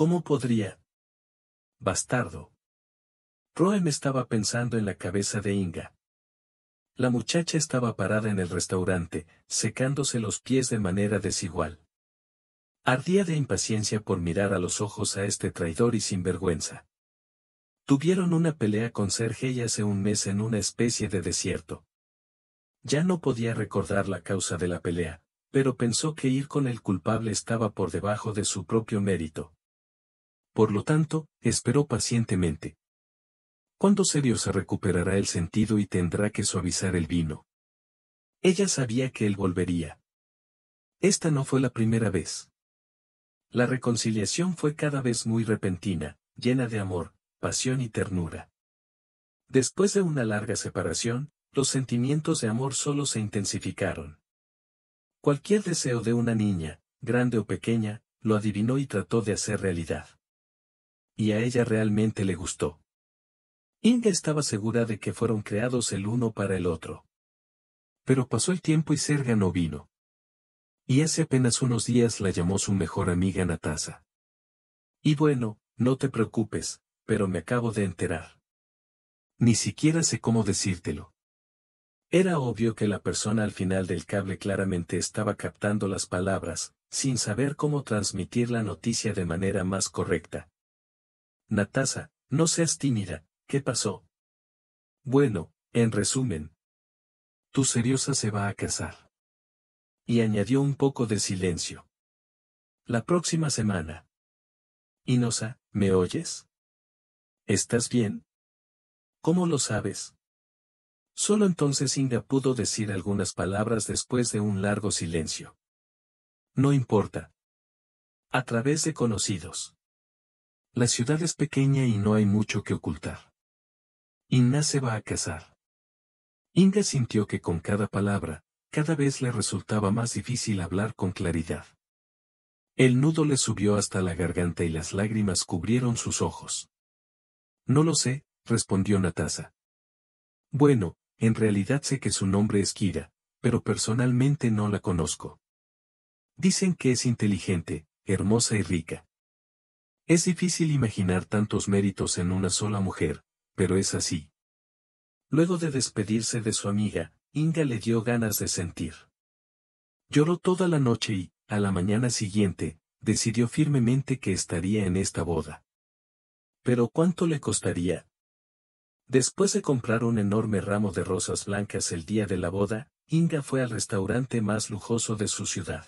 ¿Cómo podría? Bastardo. Roem estaba pensando en la cabeza de Inga. La muchacha estaba parada en el restaurante, secándose los pies de manera desigual. Ardía de impaciencia por mirar a los ojos a este traidor y sinvergüenza. Tuvieron una pelea con Sergei hace un mes en una especie de desierto. Ya no podía recordar la causa de la pelea, pero pensó que ir con el culpable estaba por debajo de su propio mérito. Por lo tanto, esperó pacientemente. ¿Cuándo serio se recuperará el sentido y tendrá que suavizar el vino? Ella sabía que él volvería. Esta no fue la primera vez. La reconciliación fue cada vez muy repentina, llena de amor, pasión y ternura. Después de una larga separación, los sentimientos de amor solo se intensificaron. Cualquier deseo de una niña, grande o pequeña, lo adivinó y trató de hacer realidad y a ella realmente le gustó. Inga estaba segura de que fueron creados el uno para el otro. Pero pasó el tiempo y Serga no vino. Y hace apenas unos días la llamó su mejor amiga Natasa. Y bueno, no te preocupes, pero me acabo de enterar. Ni siquiera sé cómo decírtelo. Era obvio que la persona al final del cable claramente estaba captando las palabras, sin saber cómo transmitir la noticia de manera más correcta, Natasa, no seas tímida, ¿qué pasó? Bueno, en resumen. Tu seriosa se va a casar. Y añadió un poco de silencio. La próxima semana. Inosa, ¿me oyes? ¿Estás bien? ¿Cómo lo sabes? Solo entonces Inga pudo decir algunas palabras después de un largo silencio. No importa. A través de conocidos. La ciudad es pequeña y no hay mucho que ocultar. Inna se va a casar. Inga sintió que con cada palabra, cada vez le resultaba más difícil hablar con claridad. El nudo le subió hasta la garganta y las lágrimas cubrieron sus ojos. No lo sé, respondió Natasa. Bueno, en realidad sé que su nombre es Kira, pero personalmente no la conozco. Dicen que es inteligente, hermosa y rica. Es difícil imaginar tantos méritos en una sola mujer, pero es así. Luego de despedirse de su amiga, Inga le dio ganas de sentir. Lloró toda la noche y, a la mañana siguiente, decidió firmemente que estaría en esta boda. Pero ¿cuánto le costaría? Después de comprar un enorme ramo de rosas blancas el día de la boda, Inga fue al restaurante más lujoso de su ciudad.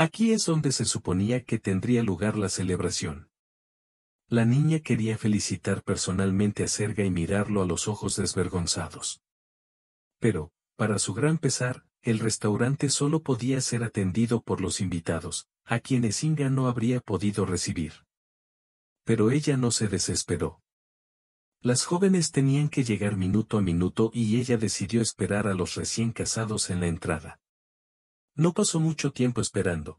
Aquí es donde se suponía que tendría lugar la celebración. La niña quería felicitar personalmente a Serga y mirarlo a los ojos desvergonzados. Pero, para su gran pesar, el restaurante solo podía ser atendido por los invitados, a quienes Inga no habría podido recibir. Pero ella no se desesperó. Las jóvenes tenían que llegar minuto a minuto y ella decidió esperar a los recién casados en la entrada. No pasó mucho tiempo esperando.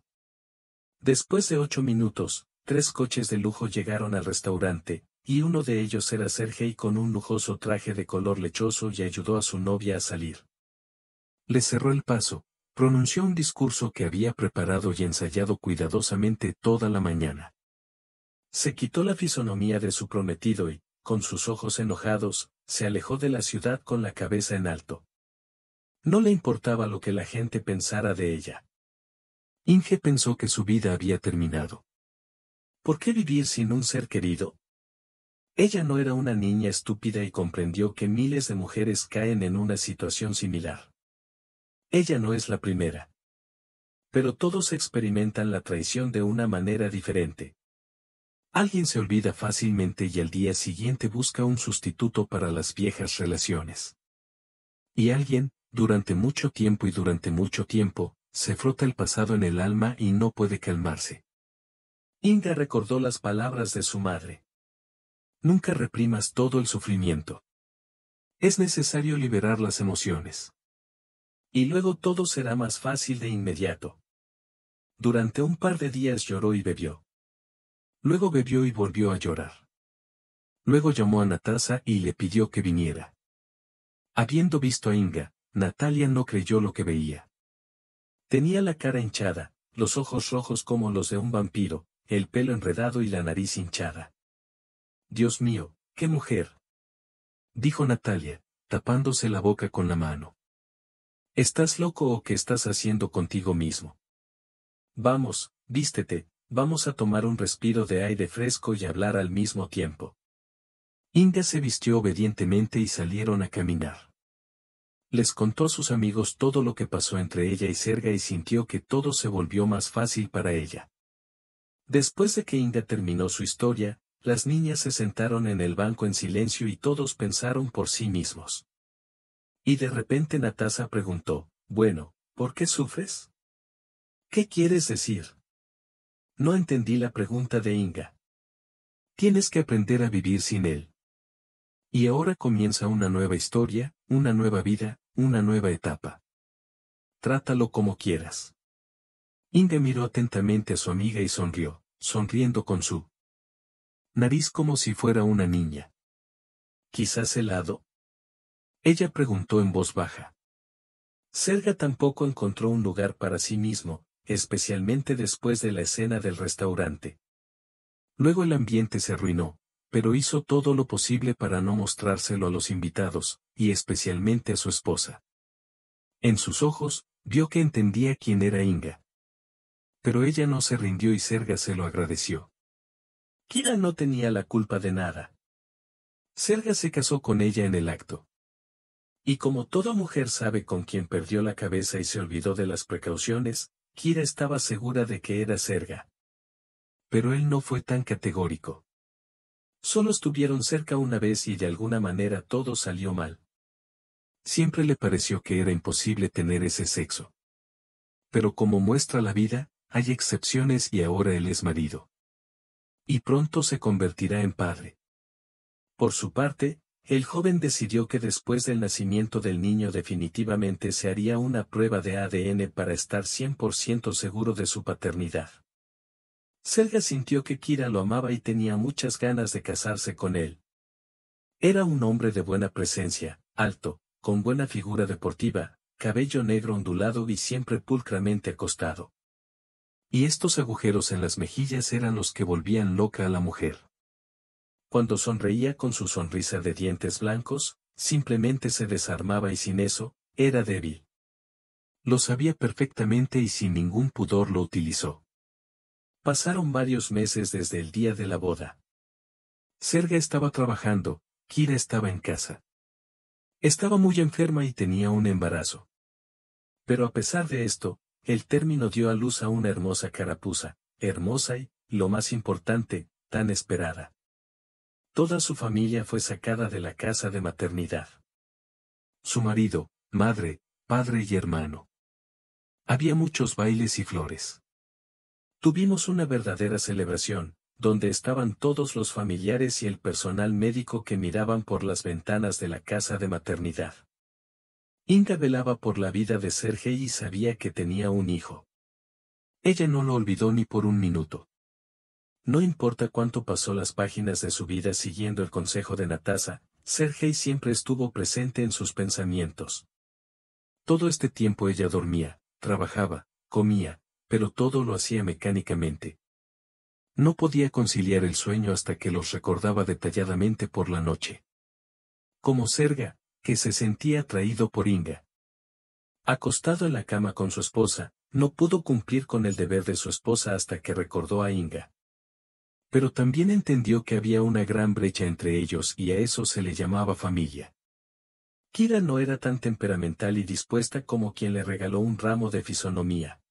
Después de ocho minutos, tres coches de lujo llegaron al restaurante, y uno de ellos era Sergei con un lujoso traje de color lechoso y ayudó a su novia a salir. Le cerró el paso, pronunció un discurso que había preparado y ensayado cuidadosamente toda la mañana. Se quitó la fisonomía de su prometido y, con sus ojos enojados, se alejó de la ciudad con la cabeza en alto. No le importaba lo que la gente pensara de ella. Inge pensó que su vida había terminado. ¿Por qué vivir sin un ser querido? Ella no era una niña estúpida y comprendió que miles de mujeres caen en una situación similar. Ella no es la primera. Pero todos experimentan la traición de una manera diferente. Alguien se olvida fácilmente y al día siguiente busca un sustituto para las viejas relaciones. Y alguien, durante mucho tiempo y durante mucho tiempo, se frota el pasado en el alma y no puede calmarse. Inga recordó las palabras de su madre. Nunca reprimas todo el sufrimiento. Es necesario liberar las emociones. Y luego todo será más fácil de inmediato. Durante un par de días lloró y bebió. Luego bebió y volvió a llorar. Luego llamó a Natasa y le pidió que viniera. Habiendo visto a Inga, Natalia no creyó lo que veía. Tenía la cara hinchada, los ojos rojos como los de un vampiro, el pelo enredado y la nariz hinchada. Dios mío, qué mujer. Dijo Natalia, tapándose la boca con la mano. ¿Estás loco o qué estás haciendo contigo mismo? Vamos, vístete, vamos a tomar un respiro de aire fresco y hablar al mismo tiempo. India se vistió obedientemente y salieron a caminar. Les contó a sus amigos todo lo que pasó entre ella y Serga y sintió que todo se volvió más fácil para ella. Después de que Inga terminó su historia, las niñas se sentaron en el banco en silencio y todos pensaron por sí mismos. Y de repente Natasha preguntó, bueno, ¿por qué sufres? ¿Qué quieres decir? No entendí la pregunta de Inga. Tienes que aprender a vivir sin él. Y ahora comienza una nueva historia, una nueva vida, una nueva etapa. Trátalo como quieras. Inde miró atentamente a su amiga y sonrió, sonriendo con su nariz como si fuera una niña. ¿Quizás helado? Ella preguntó en voz baja. Serga tampoco encontró un lugar para sí mismo, especialmente después de la escena del restaurante. Luego el ambiente se arruinó, pero hizo todo lo posible para no mostrárselo a los invitados, y especialmente a su esposa. En sus ojos, vio que entendía quién era Inga. Pero ella no se rindió y Serga se lo agradeció. Kira no tenía la culpa de nada. Serga se casó con ella en el acto. Y como toda mujer sabe con quién perdió la cabeza y se olvidó de las precauciones, Kira estaba segura de que era Serga. Pero él no fue tan categórico. Solo estuvieron cerca una vez y de alguna manera todo salió mal. Siempre le pareció que era imposible tener ese sexo. Pero como muestra la vida, hay excepciones y ahora él es marido. Y pronto se convertirá en padre. Por su parte, el joven decidió que después del nacimiento del niño definitivamente se haría una prueba de ADN para estar 100% seguro de su paternidad. Selga sintió que Kira lo amaba y tenía muchas ganas de casarse con él. Era un hombre de buena presencia, alto, con buena figura deportiva, cabello negro ondulado y siempre pulcramente acostado. Y estos agujeros en las mejillas eran los que volvían loca a la mujer. Cuando sonreía con su sonrisa de dientes blancos, simplemente se desarmaba y sin eso, era débil. Lo sabía perfectamente y sin ningún pudor lo utilizó. Pasaron varios meses desde el día de la boda. Serga estaba trabajando, Kira estaba en casa. Estaba muy enferma y tenía un embarazo. Pero a pesar de esto, el término dio a luz a una hermosa carapuza, hermosa y, lo más importante, tan esperada. Toda su familia fue sacada de la casa de maternidad. Su marido, madre, padre y hermano. Había muchos bailes y flores. Tuvimos una verdadera celebración, donde estaban todos los familiares y el personal médico que miraban por las ventanas de la casa de maternidad. Inga velaba por la vida de Sergei y sabía que tenía un hijo. Ella no lo olvidó ni por un minuto. No importa cuánto pasó las páginas de su vida siguiendo el consejo de Natasa, Sergei siempre estuvo presente en sus pensamientos. Todo este tiempo ella dormía, trabajaba, comía, pero todo lo hacía mecánicamente, no podía conciliar el sueño hasta que los recordaba detalladamente por la noche. Como Serga, que se sentía atraído por Inga. Acostado en la cama con su esposa, no pudo cumplir con el deber de su esposa hasta que recordó a Inga. Pero también entendió que había una gran brecha entre ellos y a eso se le llamaba familia. Kira no era tan temperamental y dispuesta como quien le regaló un ramo de fisonomía.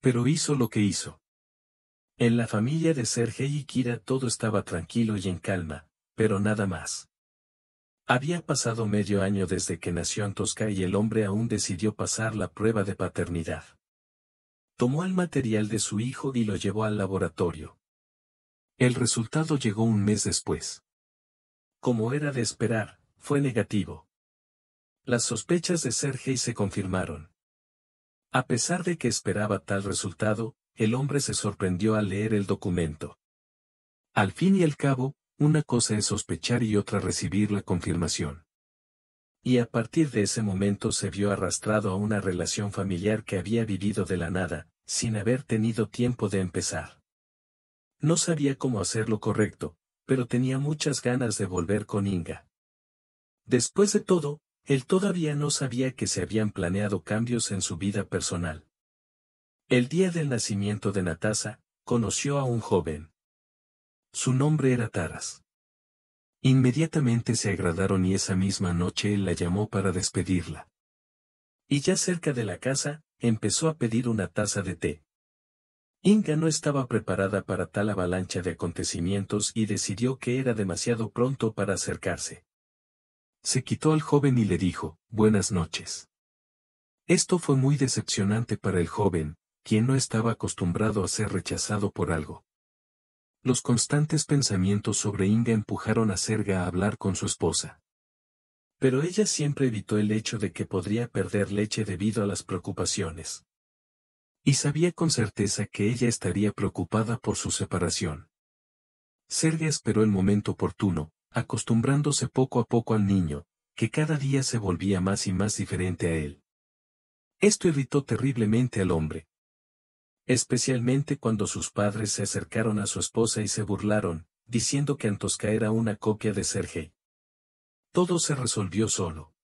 Pero hizo lo que hizo. En la familia de Sergei y Kira todo estaba tranquilo y en calma, pero nada más. Había pasado medio año desde que nació Antosca y el hombre aún decidió pasar la prueba de paternidad. Tomó el material de su hijo y lo llevó al laboratorio. El resultado llegó un mes después. Como era de esperar, fue negativo. Las sospechas de Sergei se confirmaron. A pesar de que esperaba tal resultado, el hombre se sorprendió al leer el documento. Al fin y al cabo, una cosa es sospechar y otra recibir la confirmación. Y a partir de ese momento se vio arrastrado a una relación familiar que había vivido de la nada, sin haber tenido tiempo de empezar. No sabía cómo hacer lo correcto, pero tenía muchas ganas de volver con Inga. Después de todo, él todavía no sabía que se habían planeado cambios en su vida personal. El día del nacimiento de Natasa, conoció a un joven. Su nombre era Taras. Inmediatamente se agradaron y esa misma noche él la llamó para despedirla. Y ya cerca de la casa, empezó a pedir una taza de té. Inga no estaba preparada para tal avalancha de acontecimientos y decidió que era demasiado pronto para acercarse. Se quitó al joven y le dijo, Buenas noches. Esto fue muy decepcionante para el joven, quien no estaba acostumbrado a ser rechazado por algo. Los constantes pensamientos sobre Inga empujaron a Serga a hablar con su esposa. Pero ella siempre evitó el hecho de que podría perder leche debido a las preocupaciones. Y sabía con certeza que ella estaría preocupada por su separación. Serga esperó el momento oportuno, acostumbrándose poco a poco al niño, que cada día se volvía más y más diferente a él. Esto irritó terriblemente al hombre, especialmente cuando sus padres se acercaron a su esposa y se burlaron, diciendo que Antosca era una copia de Sergei. Todo se resolvió solo.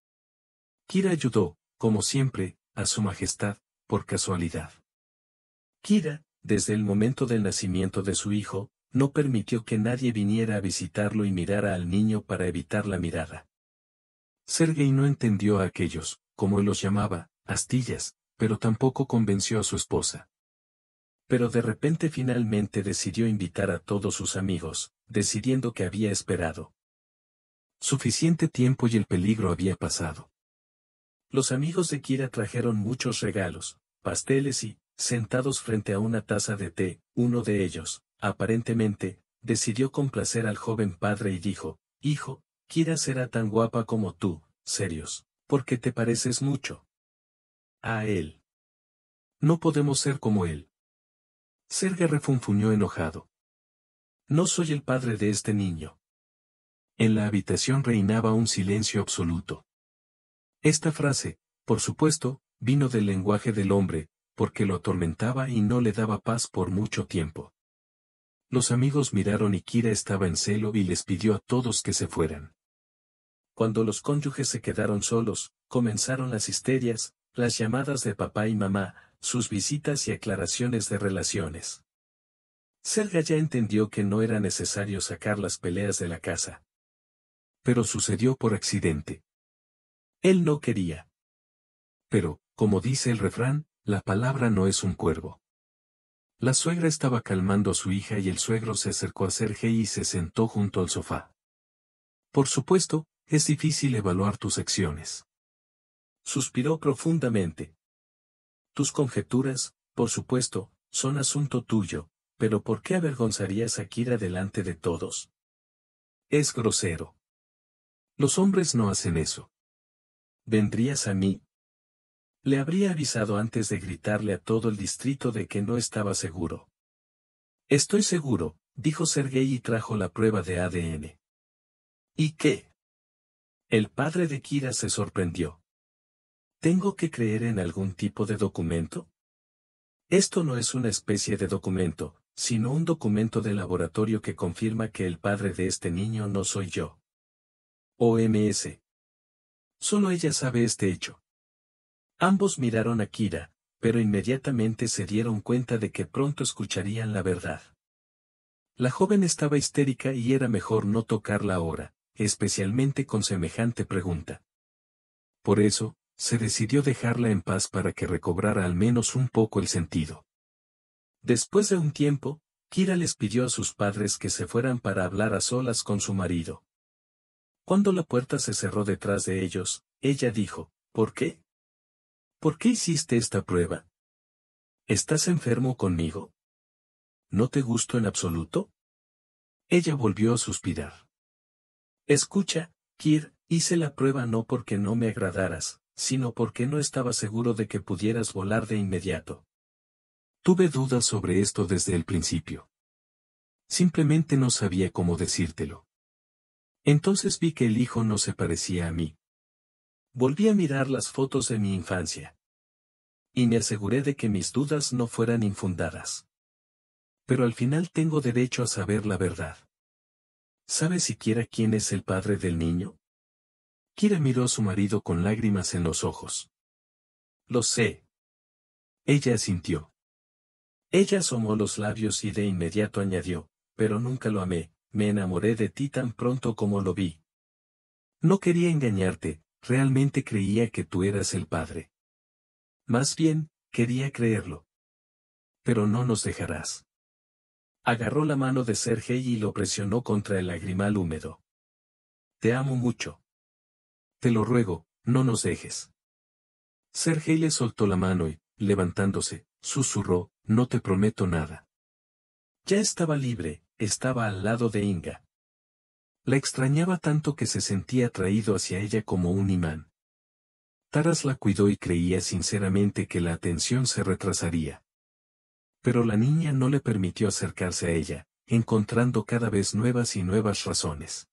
Kira ayudó, como siempre, a su majestad, por casualidad. Kira, desde el momento del nacimiento de su hijo, no permitió que nadie viniera a visitarlo y mirara al niño para evitar la mirada. Sergei no entendió a aquellos, como él los llamaba, astillas, pero tampoco convenció a su esposa pero de repente finalmente decidió invitar a todos sus amigos, decidiendo que había esperado. Suficiente tiempo y el peligro había pasado. Los amigos de Kira trajeron muchos regalos, pasteles y, sentados frente a una taza de té, uno de ellos, aparentemente, decidió complacer al joven padre y dijo, Hijo, Kira será tan guapa como tú, serios, porque te pareces mucho. A él. No podemos ser como él, Serga refunfuñó enojado. No soy el padre de este niño. En la habitación reinaba un silencio absoluto. Esta frase, por supuesto, vino del lenguaje del hombre, porque lo atormentaba y no le daba paz por mucho tiempo. Los amigos miraron y Kira estaba en celo y les pidió a todos que se fueran. Cuando los cónyuges se quedaron solos, comenzaron las histerias, las llamadas de papá y mamá, sus visitas y aclaraciones de relaciones. Serga ya entendió que no era necesario sacar las peleas de la casa. Pero sucedió por accidente. Él no quería. Pero, como dice el refrán, la palabra no es un cuervo. La suegra estaba calmando a su hija y el suegro se acercó a Serge y se sentó junto al sofá. Por supuesto, es difícil evaluar tus acciones. Suspiró profundamente. Tus conjeturas, por supuesto, son asunto tuyo, pero ¿por qué avergonzarías a Kira delante de todos? Es grosero. Los hombres no hacen eso. Vendrías a mí. Le habría avisado antes de gritarle a todo el distrito de que no estaba seguro. Estoy seguro, dijo Sergei y trajo la prueba de ADN. ¿Y qué? El padre de Kira se sorprendió. ¿Tengo que creer en algún tipo de documento? Esto no es una especie de documento, sino un documento de laboratorio que confirma que el padre de este niño no soy yo. OMS. Solo ella sabe este hecho. Ambos miraron a Kira, pero inmediatamente se dieron cuenta de que pronto escucharían la verdad. La joven estaba histérica y era mejor no tocarla ahora, especialmente con semejante pregunta. Por eso, se decidió dejarla en paz para que recobrara al menos un poco el sentido. Después de un tiempo, Kira les pidió a sus padres que se fueran para hablar a solas con su marido. Cuando la puerta se cerró detrás de ellos, ella dijo, ¿por qué? ¿Por qué hiciste esta prueba? ¿Estás enfermo conmigo? ¿No te gusto en absoluto? Ella volvió a suspirar. Escucha, Kir, hice la prueba no porque no me agradaras, sino porque no estaba seguro de que pudieras volar de inmediato. Tuve dudas sobre esto desde el principio. Simplemente no sabía cómo decírtelo. Entonces vi que el hijo no se parecía a mí. Volví a mirar las fotos de mi infancia. Y me aseguré de que mis dudas no fueran infundadas. Pero al final tengo derecho a saber la verdad. ¿Sabes siquiera quién es el padre del niño? Kira miró a su marido con lágrimas en los ojos. Lo sé. Ella sintió. Ella asomó los labios y de inmediato añadió, pero nunca lo amé, me enamoré de ti tan pronto como lo vi. No quería engañarte, realmente creía que tú eras el padre. Más bien, quería creerlo. Pero no nos dejarás. Agarró la mano de Sergei y lo presionó contra el lagrimal húmedo. Te amo mucho. Te lo ruego, no nos dejes. Sergei le soltó la mano y, levantándose, susurró, no te prometo nada. Ya estaba libre, estaba al lado de Inga. La extrañaba tanto que se sentía atraído hacia ella como un imán. Taras la cuidó y creía sinceramente que la atención se retrasaría. Pero la niña no le permitió acercarse a ella, encontrando cada vez nuevas y nuevas razones.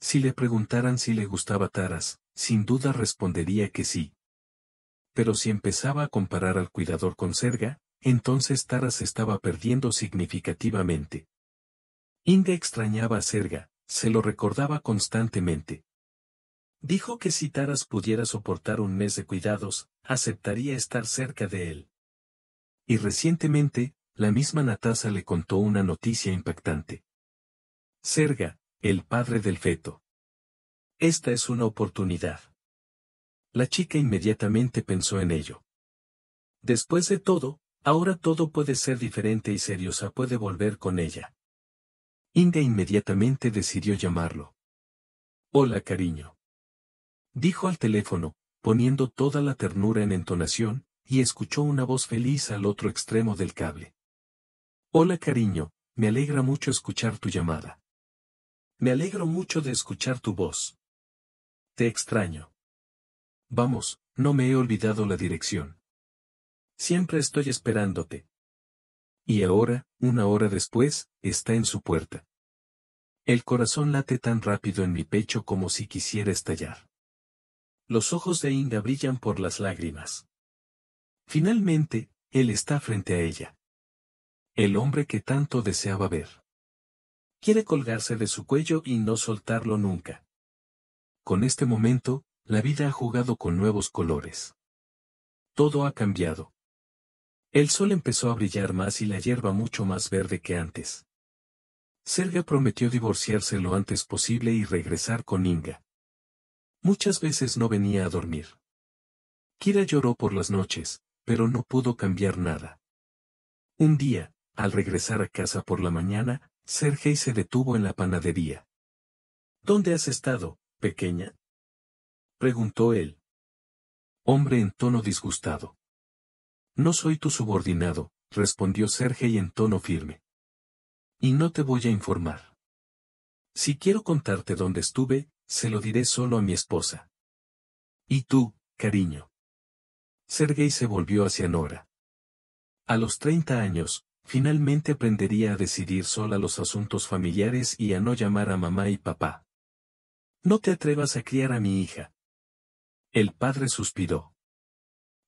Si le preguntaran si le gustaba Taras, sin duda respondería que sí. Pero si empezaba a comparar al cuidador con Serga, entonces Taras estaba perdiendo significativamente. Inga extrañaba a Serga, se lo recordaba constantemente. Dijo que si Taras pudiera soportar un mes de cuidados, aceptaría estar cerca de él. Y recientemente, la misma Natasa le contó una noticia impactante. Serga, el padre del feto. Esta es una oportunidad. La chica inmediatamente pensó en ello. Después de todo, ahora todo puede ser diferente y Seriosa puede volver con ella. Inga inmediatamente decidió llamarlo. Hola cariño. Dijo al teléfono, poniendo toda la ternura en entonación, y escuchó una voz feliz al otro extremo del cable. Hola cariño, me alegra mucho escuchar tu llamada. Me alegro mucho de escuchar tu voz. Te extraño. Vamos, no me he olvidado la dirección. Siempre estoy esperándote. Y ahora, una hora después, está en su puerta. El corazón late tan rápido en mi pecho como si quisiera estallar. Los ojos de Inga brillan por las lágrimas. Finalmente, él está frente a ella. El hombre que tanto deseaba ver. Quiere colgarse de su cuello y no soltarlo nunca. Con este momento, la vida ha jugado con nuevos colores. Todo ha cambiado. El sol empezó a brillar más y la hierba mucho más verde que antes. Serga prometió divorciarse lo antes posible y regresar con Inga. Muchas veces no venía a dormir. Kira lloró por las noches, pero no pudo cambiar nada. Un día, al regresar a casa por la mañana, Sergei se detuvo en la panadería. ¿Dónde has estado, pequeña? preguntó él. Hombre en tono disgustado. No soy tu subordinado, respondió Sergei en tono firme. Y no te voy a informar. Si quiero contarte dónde estuve, se lo diré solo a mi esposa. ¿Y tú, cariño? Sergei se volvió hacia Nora. A los treinta años, Finalmente aprendería a decidir sola los asuntos familiares y a no llamar a mamá y papá. No te atrevas a criar a mi hija. El padre suspiró.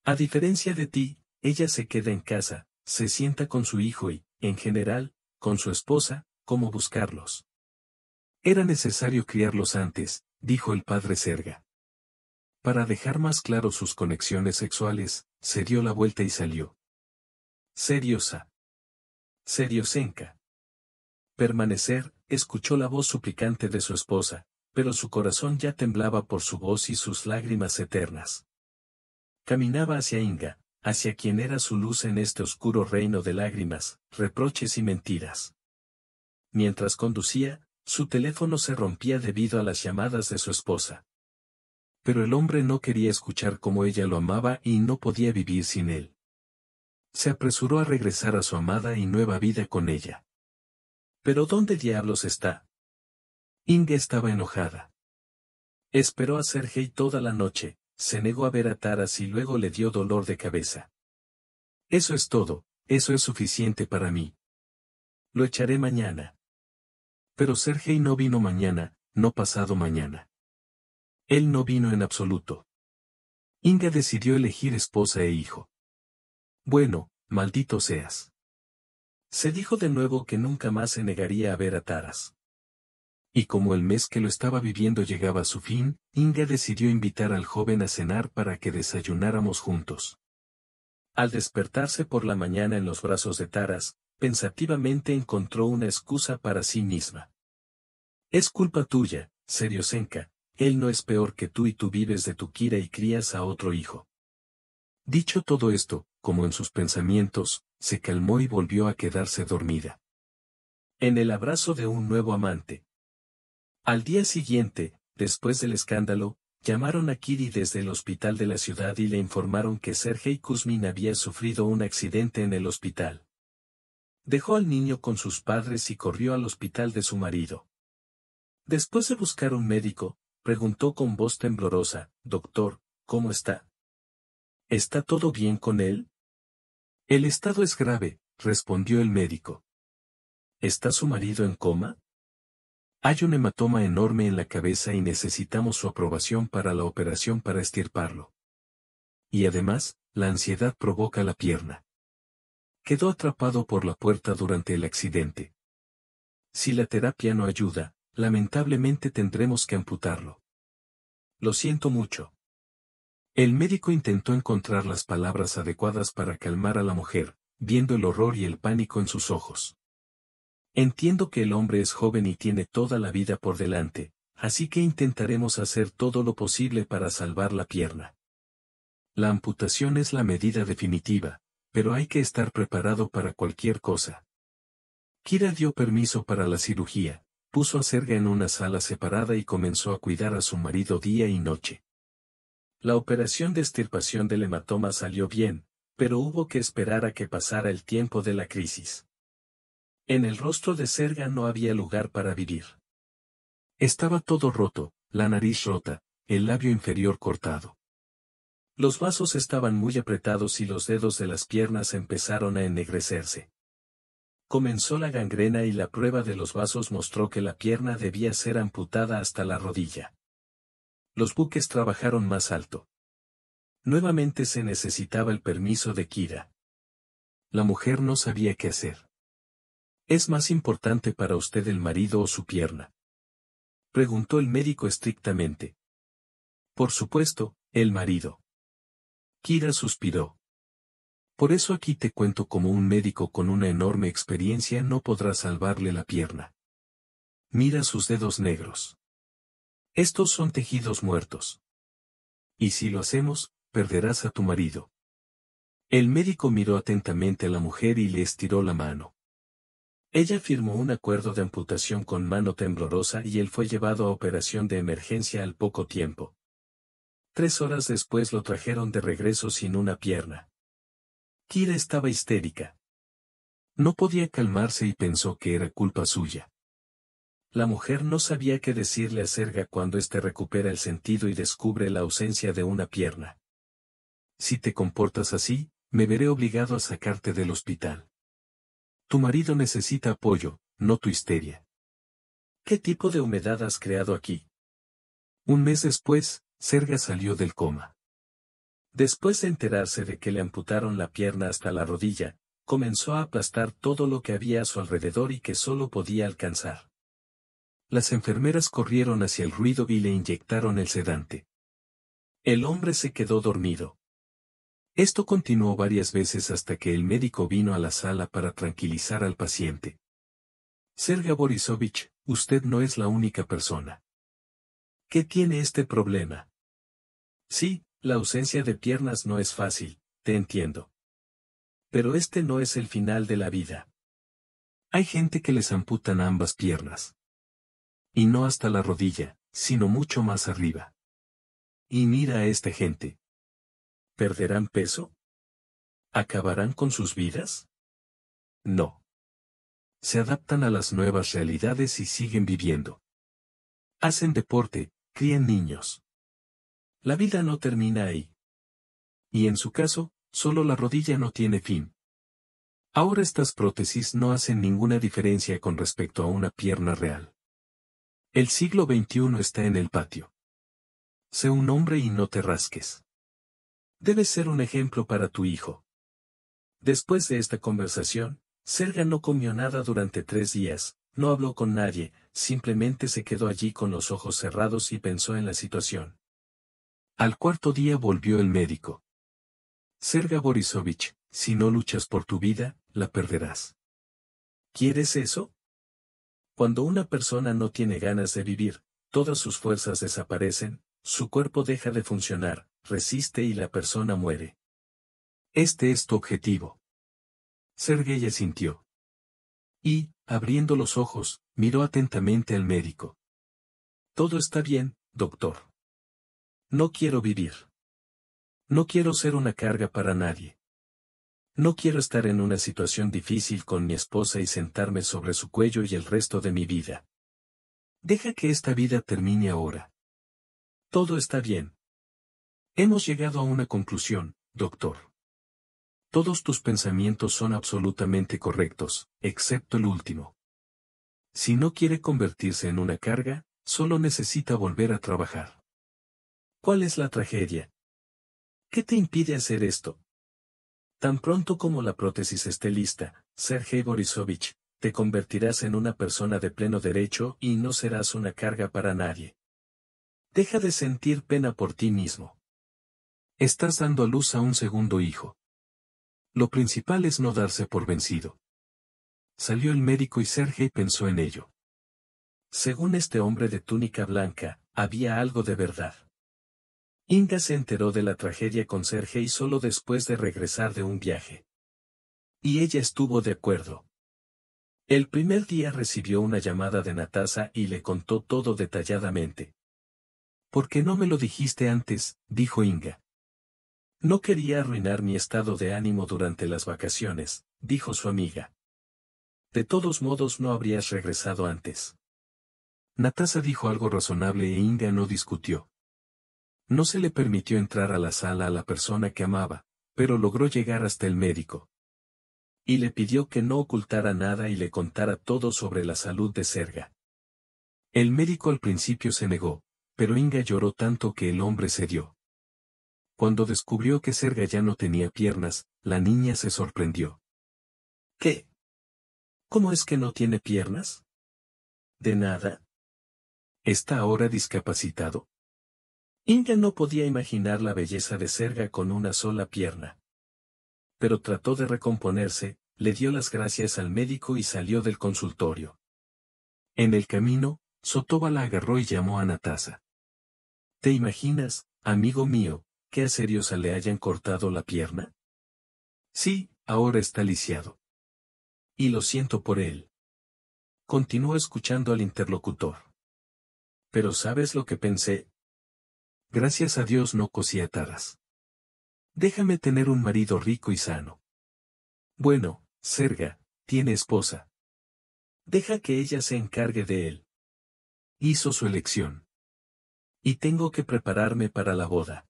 A diferencia de ti, ella se queda en casa, se sienta con su hijo y, en general, con su esposa, cómo buscarlos. Era necesario criarlos antes, dijo el padre Serga. Para dejar más claro sus conexiones sexuales, se dio la vuelta y salió. Seriosa. Senka. Permanecer, escuchó la voz suplicante de su esposa, pero su corazón ya temblaba por su voz y sus lágrimas eternas. Caminaba hacia Inga, hacia quien era su luz en este oscuro reino de lágrimas, reproches y mentiras. Mientras conducía, su teléfono se rompía debido a las llamadas de su esposa. Pero el hombre no quería escuchar cómo ella lo amaba y no podía vivir sin él se apresuró a regresar a su amada y nueva vida con ella. ¿Pero dónde diablos está? Inge estaba enojada. Esperó a Sergei toda la noche, se negó a ver a Taras y luego le dio dolor de cabeza. Eso es todo, eso es suficiente para mí. Lo echaré mañana. Pero Sergei no vino mañana, no pasado mañana. Él no vino en absoluto. Inga decidió elegir esposa e hijo. Bueno, maldito seas. Se dijo de nuevo que nunca más se negaría a ver a Taras. Y como el mes que lo estaba viviendo llegaba a su fin, Inga decidió invitar al joven a cenar para que desayunáramos juntos. Al despertarse por la mañana en los brazos de Taras, pensativamente encontró una excusa para sí misma. Es culpa tuya, Seriosenka, él no es peor que tú y tú vives de tu kira y crías a otro hijo. Dicho todo esto, como en sus pensamientos, se calmó y volvió a quedarse dormida. En el abrazo de un nuevo amante. Al día siguiente, después del escándalo, llamaron a Kiri desde el hospital de la ciudad y le informaron que Sergei Kuzmin había sufrido un accidente en el hospital. Dejó al niño con sus padres y corrió al hospital de su marido. Después de buscar un médico, preguntó con voz temblorosa, Doctor, ¿cómo está? ¿Está todo bien con él? El estado es grave, respondió el médico. ¿Está su marido en coma? Hay un hematoma enorme en la cabeza y necesitamos su aprobación para la operación para estirparlo. Y además, la ansiedad provoca la pierna. Quedó atrapado por la puerta durante el accidente. Si la terapia no ayuda, lamentablemente tendremos que amputarlo. Lo siento mucho. El médico intentó encontrar las palabras adecuadas para calmar a la mujer, viendo el horror y el pánico en sus ojos. Entiendo que el hombre es joven y tiene toda la vida por delante, así que intentaremos hacer todo lo posible para salvar la pierna. La amputación es la medida definitiva, pero hay que estar preparado para cualquier cosa. Kira dio permiso para la cirugía, puso a Serga en una sala separada y comenzó a cuidar a su marido día y noche. La operación de extirpación del hematoma salió bien, pero hubo que esperar a que pasara el tiempo de la crisis. En el rostro de Serga no había lugar para vivir. Estaba todo roto, la nariz rota, el labio inferior cortado. Los vasos estaban muy apretados y los dedos de las piernas empezaron a ennegrecerse. Comenzó la gangrena y la prueba de los vasos mostró que la pierna debía ser amputada hasta la rodilla los buques trabajaron más alto. Nuevamente se necesitaba el permiso de Kira. La mujer no sabía qué hacer. ¿Es más importante para usted el marido o su pierna? Preguntó el médico estrictamente. Por supuesto, el marido. Kira suspiró. Por eso aquí te cuento como un médico con una enorme experiencia no podrá salvarle la pierna. Mira sus dedos negros. Estos son tejidos muertos. Y si lo hacemos, perderás a tu marido. El médico miró atentamente a la mujer y le estiró la mano. Ella firmó un acuerdo de amputación con mano temblorosa y él fue llevado a operación de emergencia al poco tiempo. Tres horas después lo trajeron de regreso sin una pierna. Kira estaba histérica. No podía calmarse y pensó que era culpa suya. La mujer no sabía qué decirle a Serga cuando éste recupera el sentido y descubre la ausencia de una pierna. Si te comportas así, me veré obligado a sacarte del hospital. Tu marido necesita apoyo, no tu histeria. ¿Qué tipo de humedad has creado aquí? Un mes después, Serga salió del coma. Después de enterarse de que le amputaron la pierna hasta la rodilla, comenzó a aplastar todo lo que había a su alrededor y que solo podía alcanzar. Las enfermeras corrieron hacia el ruido y le inyectaron el sedante. El hombre se quedó dormido. Esto continuó varias veces hasta que el médico vino a la sala para tranquilizar al paciente. Serga Borisovich, usted no es la única persona. ¿Qué tiene este problema? Sí, la ausencia de piernas no es fácil, te entiendo. Pero este no es el final de la vida. Hay gente que les amputan ambas piernas. Y no hasta la rodilla, sino mucho más arriba. Y mira a esta gente. ¿Perderán peso? ¿Acabarán con sus vidas? No. Se adaptan a las nuevas realidades y siguen viviendo. Hacen deporte, crían niños. La vida no termina ahí. Y en su caso, solo la rodilla no tiene fin. Ahora estas prótesis no hacen ninguna diferencia con respecto a una pierna real. El siglo XXI está en el patio. Sé un hombre y no te rasques. Debes ser un ejemplo para tu hijo. Después de esta conversación, Serga no comió nada durante tres días, no habló con nadie, simplemente se quedó allí con los ojos cerrados y pensó en la situación. Al cuarto día volvió el médico. Serga Borisovich, si no luchas por tu vida, la perderás. ¿Quieres eso? Cuando una persona no tiene ganas de vivir, todas sus fuerzas desaparecen, su cuerpo deja de funcionar, resiste y la persona muere. Este es tu objetivo. Sergey sintió Y, abriendo los ojos, miró atentamente al médico. Todo está bien, doctor. No quiero vivir. No quiero ser una carga para nadie. No quiero estar en una situación difícil con mi esposa y sentarme sobre su cuello y el resto de mi vida. Deja que esta vida termine ahora. Todo está bien. Hemos llegado a una conclusión, doctor. Todos tus pensamientos son absolutamente correctos, excepto el último. Si no quiere convertirse en una carga, solo necesita volver a trabajar. ¿Cuál es la tragedia? ¿Qué te impide hacer esto? Tan pronto como la prótesis esté lista, Sergei Borisovich, te convertirás en una persona de pleno derecho y no serás una carga para nadie. Deja de sentir pena por ti mismo. Estás dando a luz a un segundo hijo. Lo principal es no darse por vencido. Salió el médico y Sergei pensó en ello. Según este hombre de túnica blanca, había algo de verdad. Inga se enteró de la tragedia con Sergei solo después de regresar de un viaje. Y ella estuvo de acuerdo. El primer día recibió una llamada de Natasha y le contó todo detalladamente. ¿Por qué no me lo dijiste antes? dijo Inga. No quería arruinar mi estado de ánimo durante las vacaciones, dijo su amiga. De todos modos no habrías regresado antes. Natasa dijo algo razonable e Inga no discutió. No se le permitió entrar a la sala a la persona que amaba, pero logró llegar hasta el médico. Y le pidió que no ocultara nada y le contara todo sobre la salud de Serga. El médico al principio se negó, pero Inga lloró tanto que el hombre cedió. Cuando descubrió que Serga ya no tenía piernas, la niña se sorprendió. ¿Qué? ¿Cómo es que no tiene piernas? De nada. ¿Está ahora discapacitado? Inga no podía imaginar la belleza de Serga con una sola pierna. Pero trató de recomponerse, le dio las gracias al médico y salió del consultorio. En el camino, Sotoba la agarró y llamó a Natasa. ¿Te imaginas, amigo mío, qué a Seriosa le hayan cortado la pierna? Sí, ahora está lisiado. Y lo siento por él. Continuó escuchando al interlocutor. Pero ¿sabes lo que pensé, gracias a Dios no cosí atadas. Déjame tener un marido rico y sano. Bueno, Serga, tiene esposa. Deja que ella se encargue de él. Hizo su elección. Y tengo que prepararme para la boda.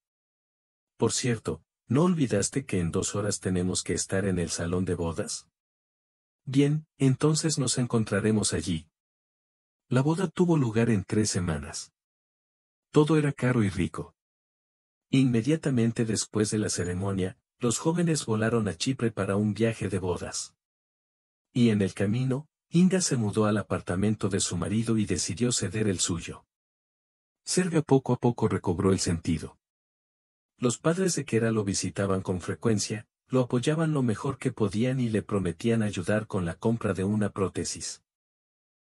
Por cierto, ¿no olvidaste que en dos horas tenemos que estar en el salón de bodas? Bien, entonces nos encontraremos allí. La boda tuvo lugar en tres semanas. Todo era caro y rico. Inmediatamente después de la ceremonia, los jóvenes volaron a Chipre para un viaje de bodas. Y en el camino, Inga se mudó al apartamento de su marido y decidió ceder el suyo. Serga poco a poco recobró el sentido. Los padres de Kera lo visitaban con frecuencia, lo apoyaban lo mejor que podían y le prometían ayudar con la compra de una prótesis.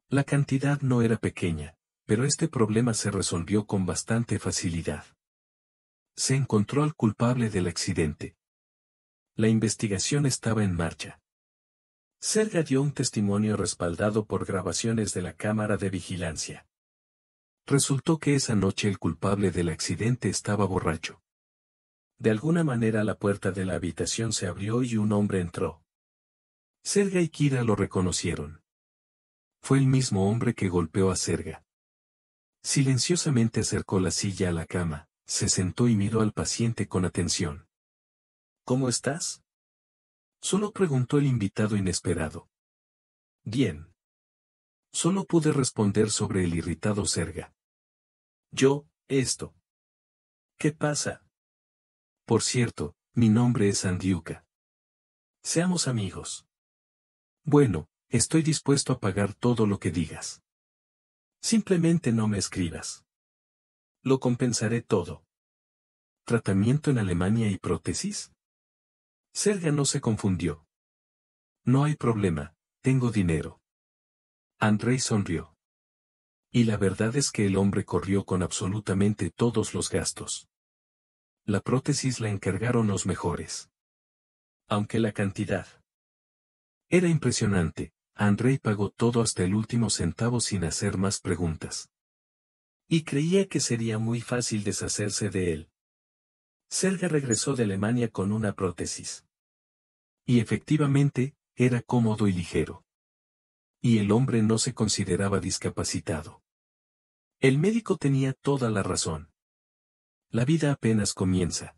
La cantidad no era pequeña pero este problema se resolvió con bastante facilidad. Se encontró al culpable del accidente. La investigación estaba en marcha. Serga dio un testimonio respaldado por grabaciones de la cámara de vigilancia. Resultó que esa noche el culpable del accidente estaba borracho. De alguna manera la puerta de la habitación se abrió y un hombre entró. Serga y Kira lo reconocieron. Fue el mismo hombre que golpeó a Serga. Silenciosamente acercó la silla a la cama, se sentó y miró al paciente con atención. ¿Cómo estás? Solo preguntó el invitado inesperado. Bien. Solo pude responder sobre el irritado Serga. Yo, esto. ¿Qué pasa? Por cierto, mi nombre es Andiuka. Seamos amigos. Bueno, estoy dispuesto a pagar todo lo que digas. Simplemente no me escribas. Lo compensaré todo. ¿Tratamiento en Alemania y prótesis? Serga no se confundió. No hay problema, tengo dinero. Andrei sonrió. Y la verdad es que el hombre corrió con absolutamente todos los gastos. La prótesis la encargaron los mejores. Aunque la cantidad era impresionante, Andrei pagó todo hasta el último centavo sin hacer más preguntas. Y creía que sería muy fácil deshacerse de él. Serga regresó de Alemania con una prótesis. Y efectivamente, era cómodo y ligero. Y el hombre no se consideraba discapacitado. El médico tenía toda la razón. La vida apenas comienza.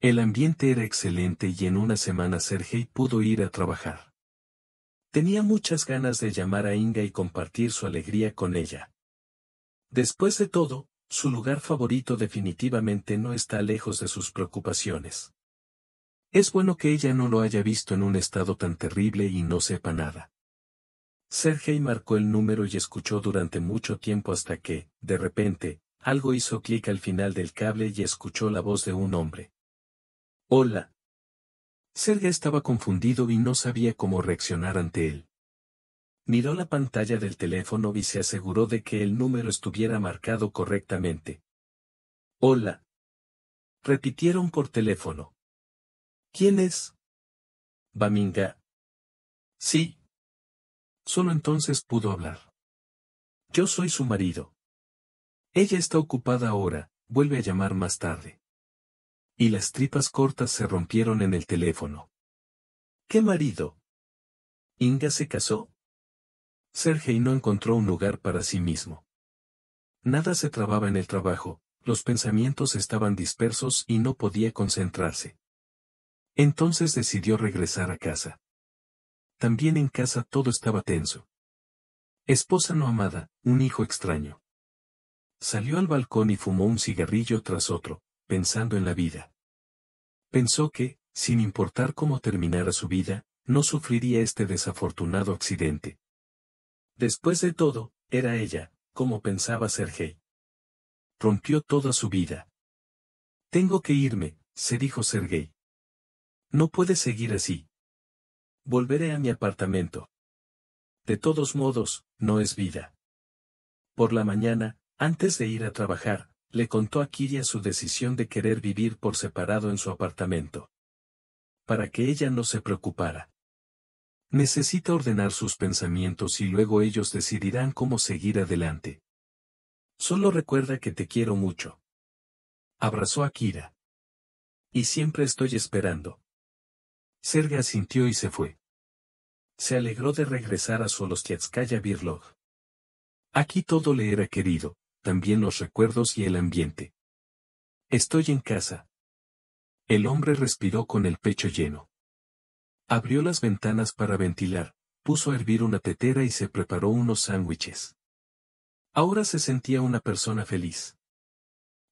El ambiente era excelente y en una semana Sergei pudo ir a trabajar. Tenía muchas ganas de llamar a Inga y compartir su alegría con ella. Después de todo, su lugar favorito definitivamente no está lejos de sus preocupaciones. Es bueno que ella no lo haya visto en un estado tan terrible y no sepa nada. Sergei marcó el número y escuchó durante mucho tiempo hasta que, de repente, algo hizo clic al final del cable y escuchó la voz de un hombre. Hola, Serga estaba confundido y no sabía cómo reaccionar ante él. Miró la pantalla del teléfono y se aseguró de que el número estuviera marcado correctamente. Hola. Repitieron por teléfono. ¿Quién es? Baminga. Sí. Solo entonces pudo hablar. Yo soy su marido. Ella está ocupada ahora, vuelve a llamar más tarde y las tripas cortas se rompieron en el teléfono. ¿Qué marido? Inga se casó. Sergei no encontró un lugar para sí mismo. Nada se trababa en el trabajo, los pensamientos estaban dispersos y no podía concentrarse. Entonces decidió regresar a casa. También en casa todo estaba tenso. Esposa no amada, un hijo extraño. Salió al balcón y fumó un cigarrillo tras otro, pensando en la vida. Pensó que, sin importar cómo terminara su vida, no sufriría este desafortunado accidente. Después de todo, era ella, como pensaba Sergei. Rompió toda su vida. Tengo que irme, se dijo Sergei. No puede seguir así. Volveré a mi apartamento. De todos modos, no es vida. Por la mañana, antes de ir a trabajar, le contó a Kiria su decisión de querer vivir por separado en su apartamento. Para que ella no se preocupara. Necesita ordenar sus pensamientos y luego ellos decidirán cómo seguir adelante. Solo recuerda que te quiero mucho. Abrazó a Kira. Y siempre estoy esperando. Serga asintió y se fue. Se alegró de regresar a Solostiatskaya Virlog. Aquí todo le era querido también los recuerdos y el ambiente. Estoy en casa. El hombre respiró con el pecho lleno. Abrió las ventanas para ventilar, puso a hervir una tetera y se preparó unos sándwiches. Ahora se sentía una persona feliz.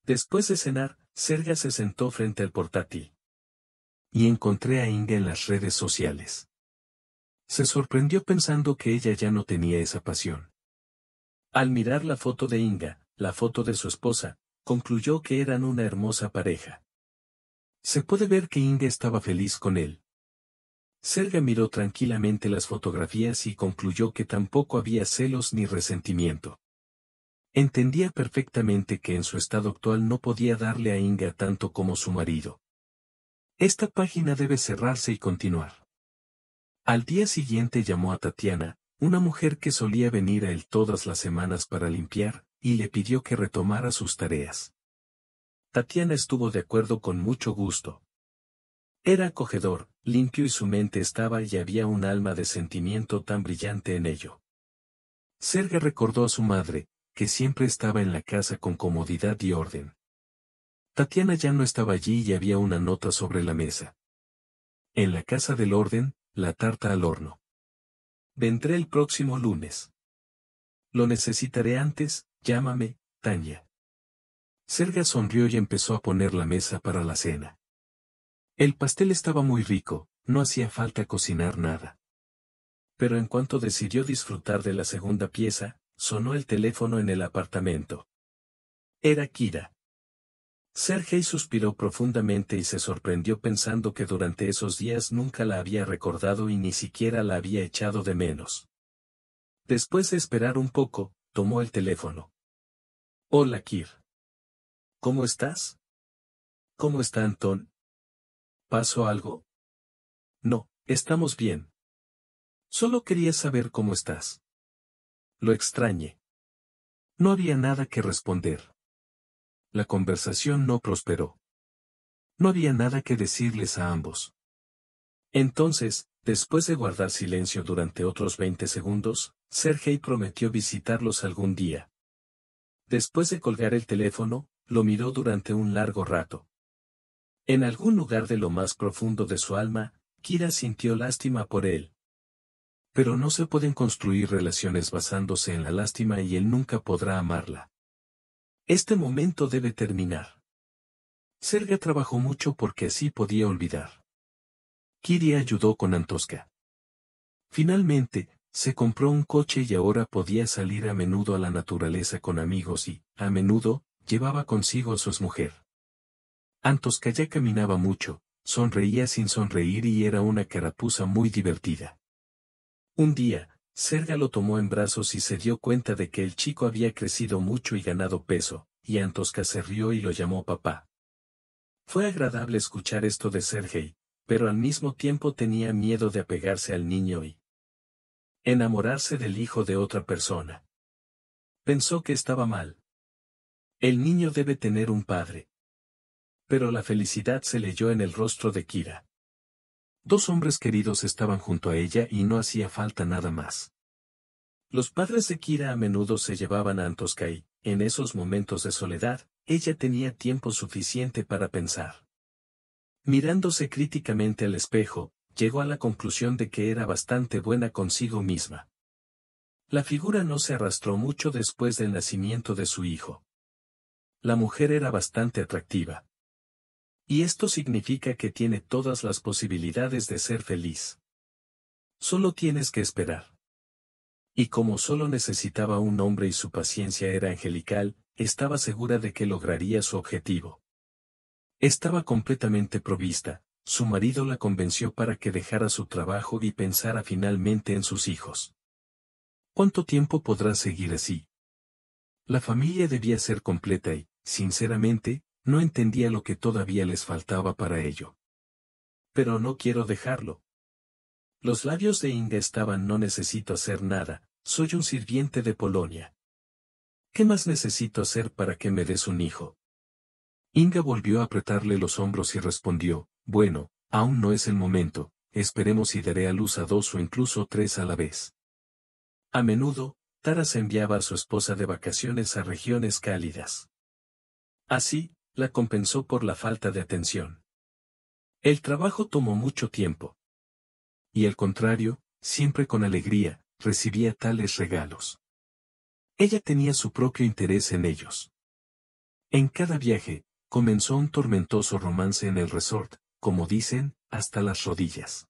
Después de cenar, Serga se sentó frente al portátil. Y encontré a Inga en las redes sociales. Se sorprendió pensando que ella ya no tenía esa pasión. Al mirar la foto de Inga, la foto de su esposa, concluyó que eran una hermosa pareja. Se puede ver que Inga estaba feliz con él. Serga miró tranquilamente las fotografías y concluyó que tampoco había celos ni resentimiento. Entendía perfectamente que en su estado actual no podía darle a Inga tanto como su marido. Esta página debe cerrarse y continuar. Al día siguiente llamó a Tatiana, una mujer que solía venir a él todas las semanas para limpiar, y le pidió que retomara sus tareas. Tatiana estuvo de acuerdo con mucho gusto. Era acogedor, limpio y su mente estaba y había un alma de sentimiento tan brillante en ello. Serga recordó a su madre, que siempre estaba en la casa con comodidad y orden. Tatiana ya no estaba allí y había una nota sobre la mesa. En la casa del orden, la tarta al horno. Vendré el próximo lunes. Lo necesitaré antes, Llámame, Tania. Serga sonrió y empezó a poner la mesa para la cena. El pastel estaba muy rico, no hacía falta cocinar nada. Pero en cuanto decidió disfrutar de la segunda pieza, sonó el teléfono en el apartamento. Era Kira. Sergei suspiró profundamente y se sorprendió pensando que durante esos días nunca la había recordado y ni siquiera la había echado de menos. Después de esperar un poco, tomó el teléfono. Hola Kir. ¿Cómo estás? ¿Cómo está Anton? ¿Pasó algo? No, estamos bien. Solo quería saber cómo estás. Lo extrañé. No había nada que responder. La conversación no prosperó. No había nada que decirles a ambos. Entonces, después de guardar silencio durante otros 20 segundos, Sergei prometió visitarlos algún día. Después de colgar el teléfono, lo miró durante un largo rato. En algún lugar de lo más profundo de su alma, Kira sintió lástima por él. Pero no se pueden construir relaciones basándose en la lástima y él nunca podrá amarla. Este momento debe terminar. Serga trabajó mucho porque así podía olvidar. Kiri ayudó con Antosca. Finalmente, se compró un coche y ahora podía salir a menudo a la naturaleza con amigos y, a menudo, llevaba consigo a su mujer. ya caminaba mucho, sonreía sin sonreír y era una carapuza muy divertida. Un día, Serga lo tomó en brazos y se dio cuenta de que el chico había crecido mucho y ganado peso, y Antosca se rió y lo llamó papá. Fue agradable escuchar esto de Sergei, pero al mismo tiempo tenía miedo de apegarse al niño y, Enamorarse del hijo de otra persona. Pensó que estaba mal. El niño debe tener un padre. Pero la felicidad se leyó en el rostro de Kira. Dos hombres queridos estaban junto a ella y no hacía falta nada más. Los padres de Kira a menudo se llevaban a y, en esos momentos de soledad, ella tenía tiempo suficiente para pensar. Mirándose críticamente al espejo, llegó a la conclusión de que era bastante buena consigo misma. La figura no se arrastró mucho después del nacimiento de su hijo. La mujer era bastante atractiva. Y esto significa que tiene todas las posibilidades de ser feliz. Solo tienes que esperar. Y como solo necesitaba un hombre y su paciencia era angelical, estaba segura de que lograría su objetivo. Estaba completamente provista, su marido la convenció para que dejara su trabajo y pensara finalmente en sus hijos. ¿Cuánto tiempo podrá seguir así? La familia debía ser completa y, sinceramente, no entendía lo que todavía les faltaba para ello. Pero no quiero dejarlo. Los labios de Inga estaban no necesito hacer nada, soy un sirviente de Polonia. ¿Qué más necesito hacer para que me des un hijo? Inga volvió a apretarle los hombros y respondió, bueno, aún no es el momento, esperemos si daré a luz a dos o incluso tres a la vez. A menudo, se enviaba a su esposa de vacaciones a regiones cálidas. Así, la compensó por la falta de atención. El trabajo tomó mucho tiempo. Y al contrario, siempre con alegría, recibía tales regalos. Ella tenía su propio interés en ellos. En cada viaje, comenzó un tormentoso romance en el resort, como dicen, hasta las rodillas.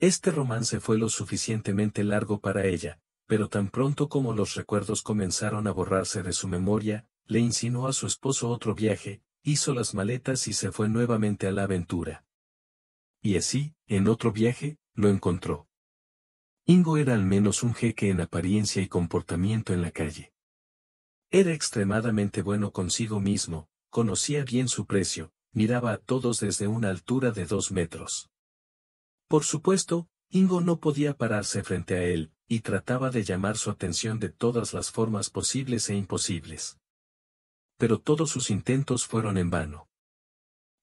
Este romance fue lo suficientemente largo para ella, pero tan pronto como los recuerdos comenzaron a borrarse de su memoria, le insinuó a su esposo otro viaje, hizo las maletas y se fue nuevamente a la aventura. Y así, en otro viaje, lo encontró. Ingo era al menos un jeque en apariencia y comportamiento en la calle. Era extremadamente bueno consigo mismo, conocía bien su precio, miraba a todos desde una altura de dos metros. Por supuesto, Ingo no podía pararse frente a él, y trataba de llamar su atención de todas las formas posibles e imposibles. Pero todos sus intentos fueron en vano.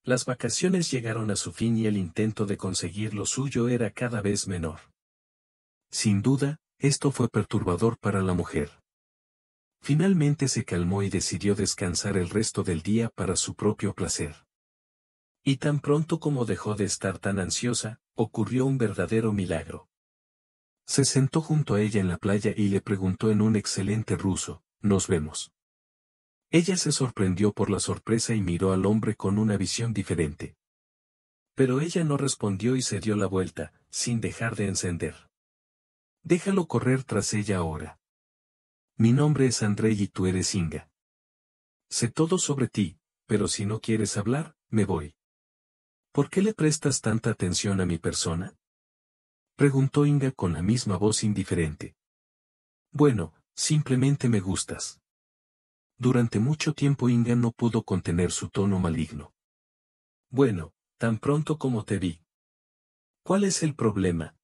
Las vacaciones llegaron a su fin y el intento de conseguir lo suyo era cada vez menor. Sin duda, esto fue perturbador para la mujer. Finalmente se calmó y decidió descansar el resto del día para su propio placer. Y tan pronto como dejó de estar tan ansiosa, ocurrió un verdadero milagro. Se sentó junto a ella en la playa y le preguntó en un excelente ruso, ¿nos vemos? Ella se sorprendió por la sorpresa y miró al hombre con una visión diferente. Pero ella no respondió y se dio la vuelta, sin dejar de encender. Déjalo correr tras ella ahora. Mi nombre es André y tú eres Inga. Sé todo sobre ti, pero si no quieres hablar, me voy. ¿Por qué le prestas tanta atención a mi persona? Preguntó Inga con la misma voz indiferente. Bueno, simplemente me gustas. Durante mucho tiempo Inga no pudo contener su tono maligno. Bueno, tan pronto como te vi. ¿Cuál es el problema?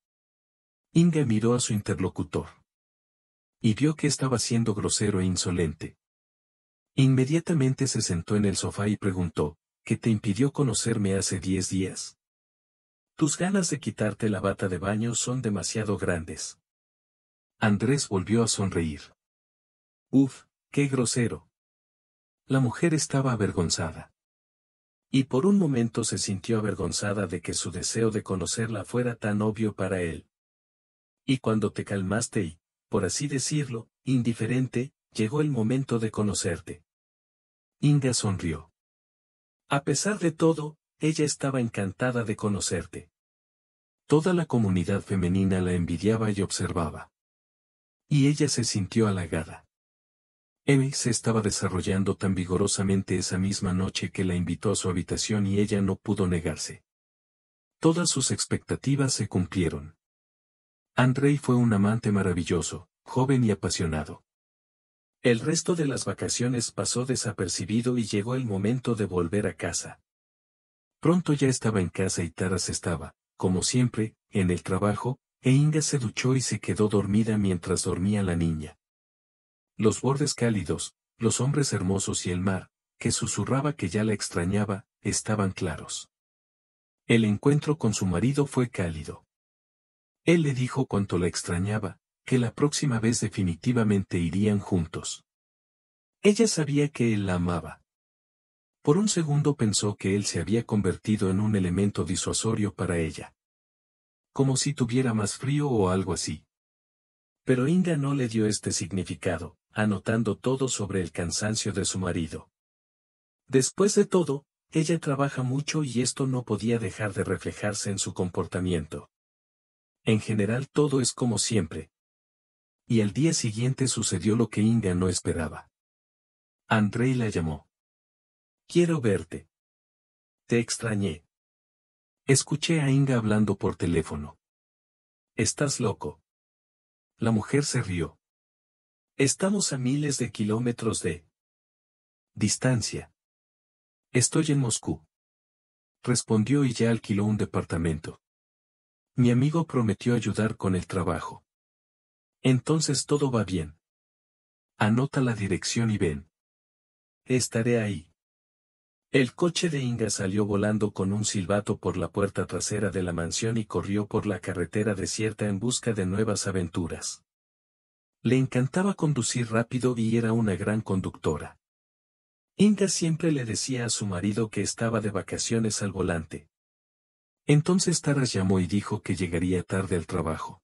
Inga miró a su interlocutor. Y vio que estaba siendo grosero e insolente. Inmediatamente se sentó en el sofá y preguntó, que te impidió conocerme hace diez días. Tus ganas de quitarte la bata de baño son demasiado grandes. Andrés volvió a sonreír. Uf, qué grosero. La mujer estaba avergonzada. Y por un momento se sintió avergonzada de que su deseo de conocerla fuera tan obvio para él. Y cuando te calmaste y, por así decirlo, indiferente, llegó el momento de conocerte. Inga sonrió. A pesar de todo, ella estaba encantada de conocerte. Toda la comunidad femenina la envidiaba y observaba. Y ella se sintió halagada. Emi se estaba desarrollando tan vigorosamente esa misma noche que la invitó a su habitación y ella no pudo negarse. Todas sus expectativas se cumplieron. Andrei fue un amante maravilloso, joven y apasionado. El resto de las vacaciones pasó desapercibido y llegó el momento de volver a casa. Pronto ya estaba en casa y Taras estaba, como siempre, en el trabajo, e Inga se duchó y se quedó dormida mientras dormía la niña. Los bordes cálidos, los hombres hermosos y el mar, que susurraba que ya la extrañaba, estaban claros. El encuentro con su marido fue cálido. Él le dijo cuánto la extrañaba, que la próxima vez definitivamente irían juntos. Ella sabía que él la amaba. Por un segundo pensó que él se había convertido en un elemento disuasorio para ella. Como si tuviera más frío o algo así. Pero Inga no le dio este significado, anotando todo sobre el cansancio de su marido. Después de todo, ella trabaja mucho y esto no podía dejar de reflejarse en su comportamiento. En general todo es como siempre, y al día siguiente sucedió lo que India no esperaba. Andrei la llamó. Quiero verte. Te extrañé. Escuché a Inga hablando por teléfono. Estás loco. La mujer se rió. Estamos a miles de kilómetros de distancia. Estoy en Moscú. Respondió y ya alquiló un departamento. Mi amigo prometió ayudar con el trabajo. Entonces todo va bien. Anota la dirección y ven. Estaré ahí. El coche de Inga salió volando con un silbato por la puerta trasera de la mansión y corrió por la carretera desierta en busca de nuevas aventuras. Le encantaba conducir rápido y era una gran conductora. Inga siempre le decía a su marido que estaba de vacaciones al volante. Entonces Taras llamó y dijo que llegaría tarde al trabajo.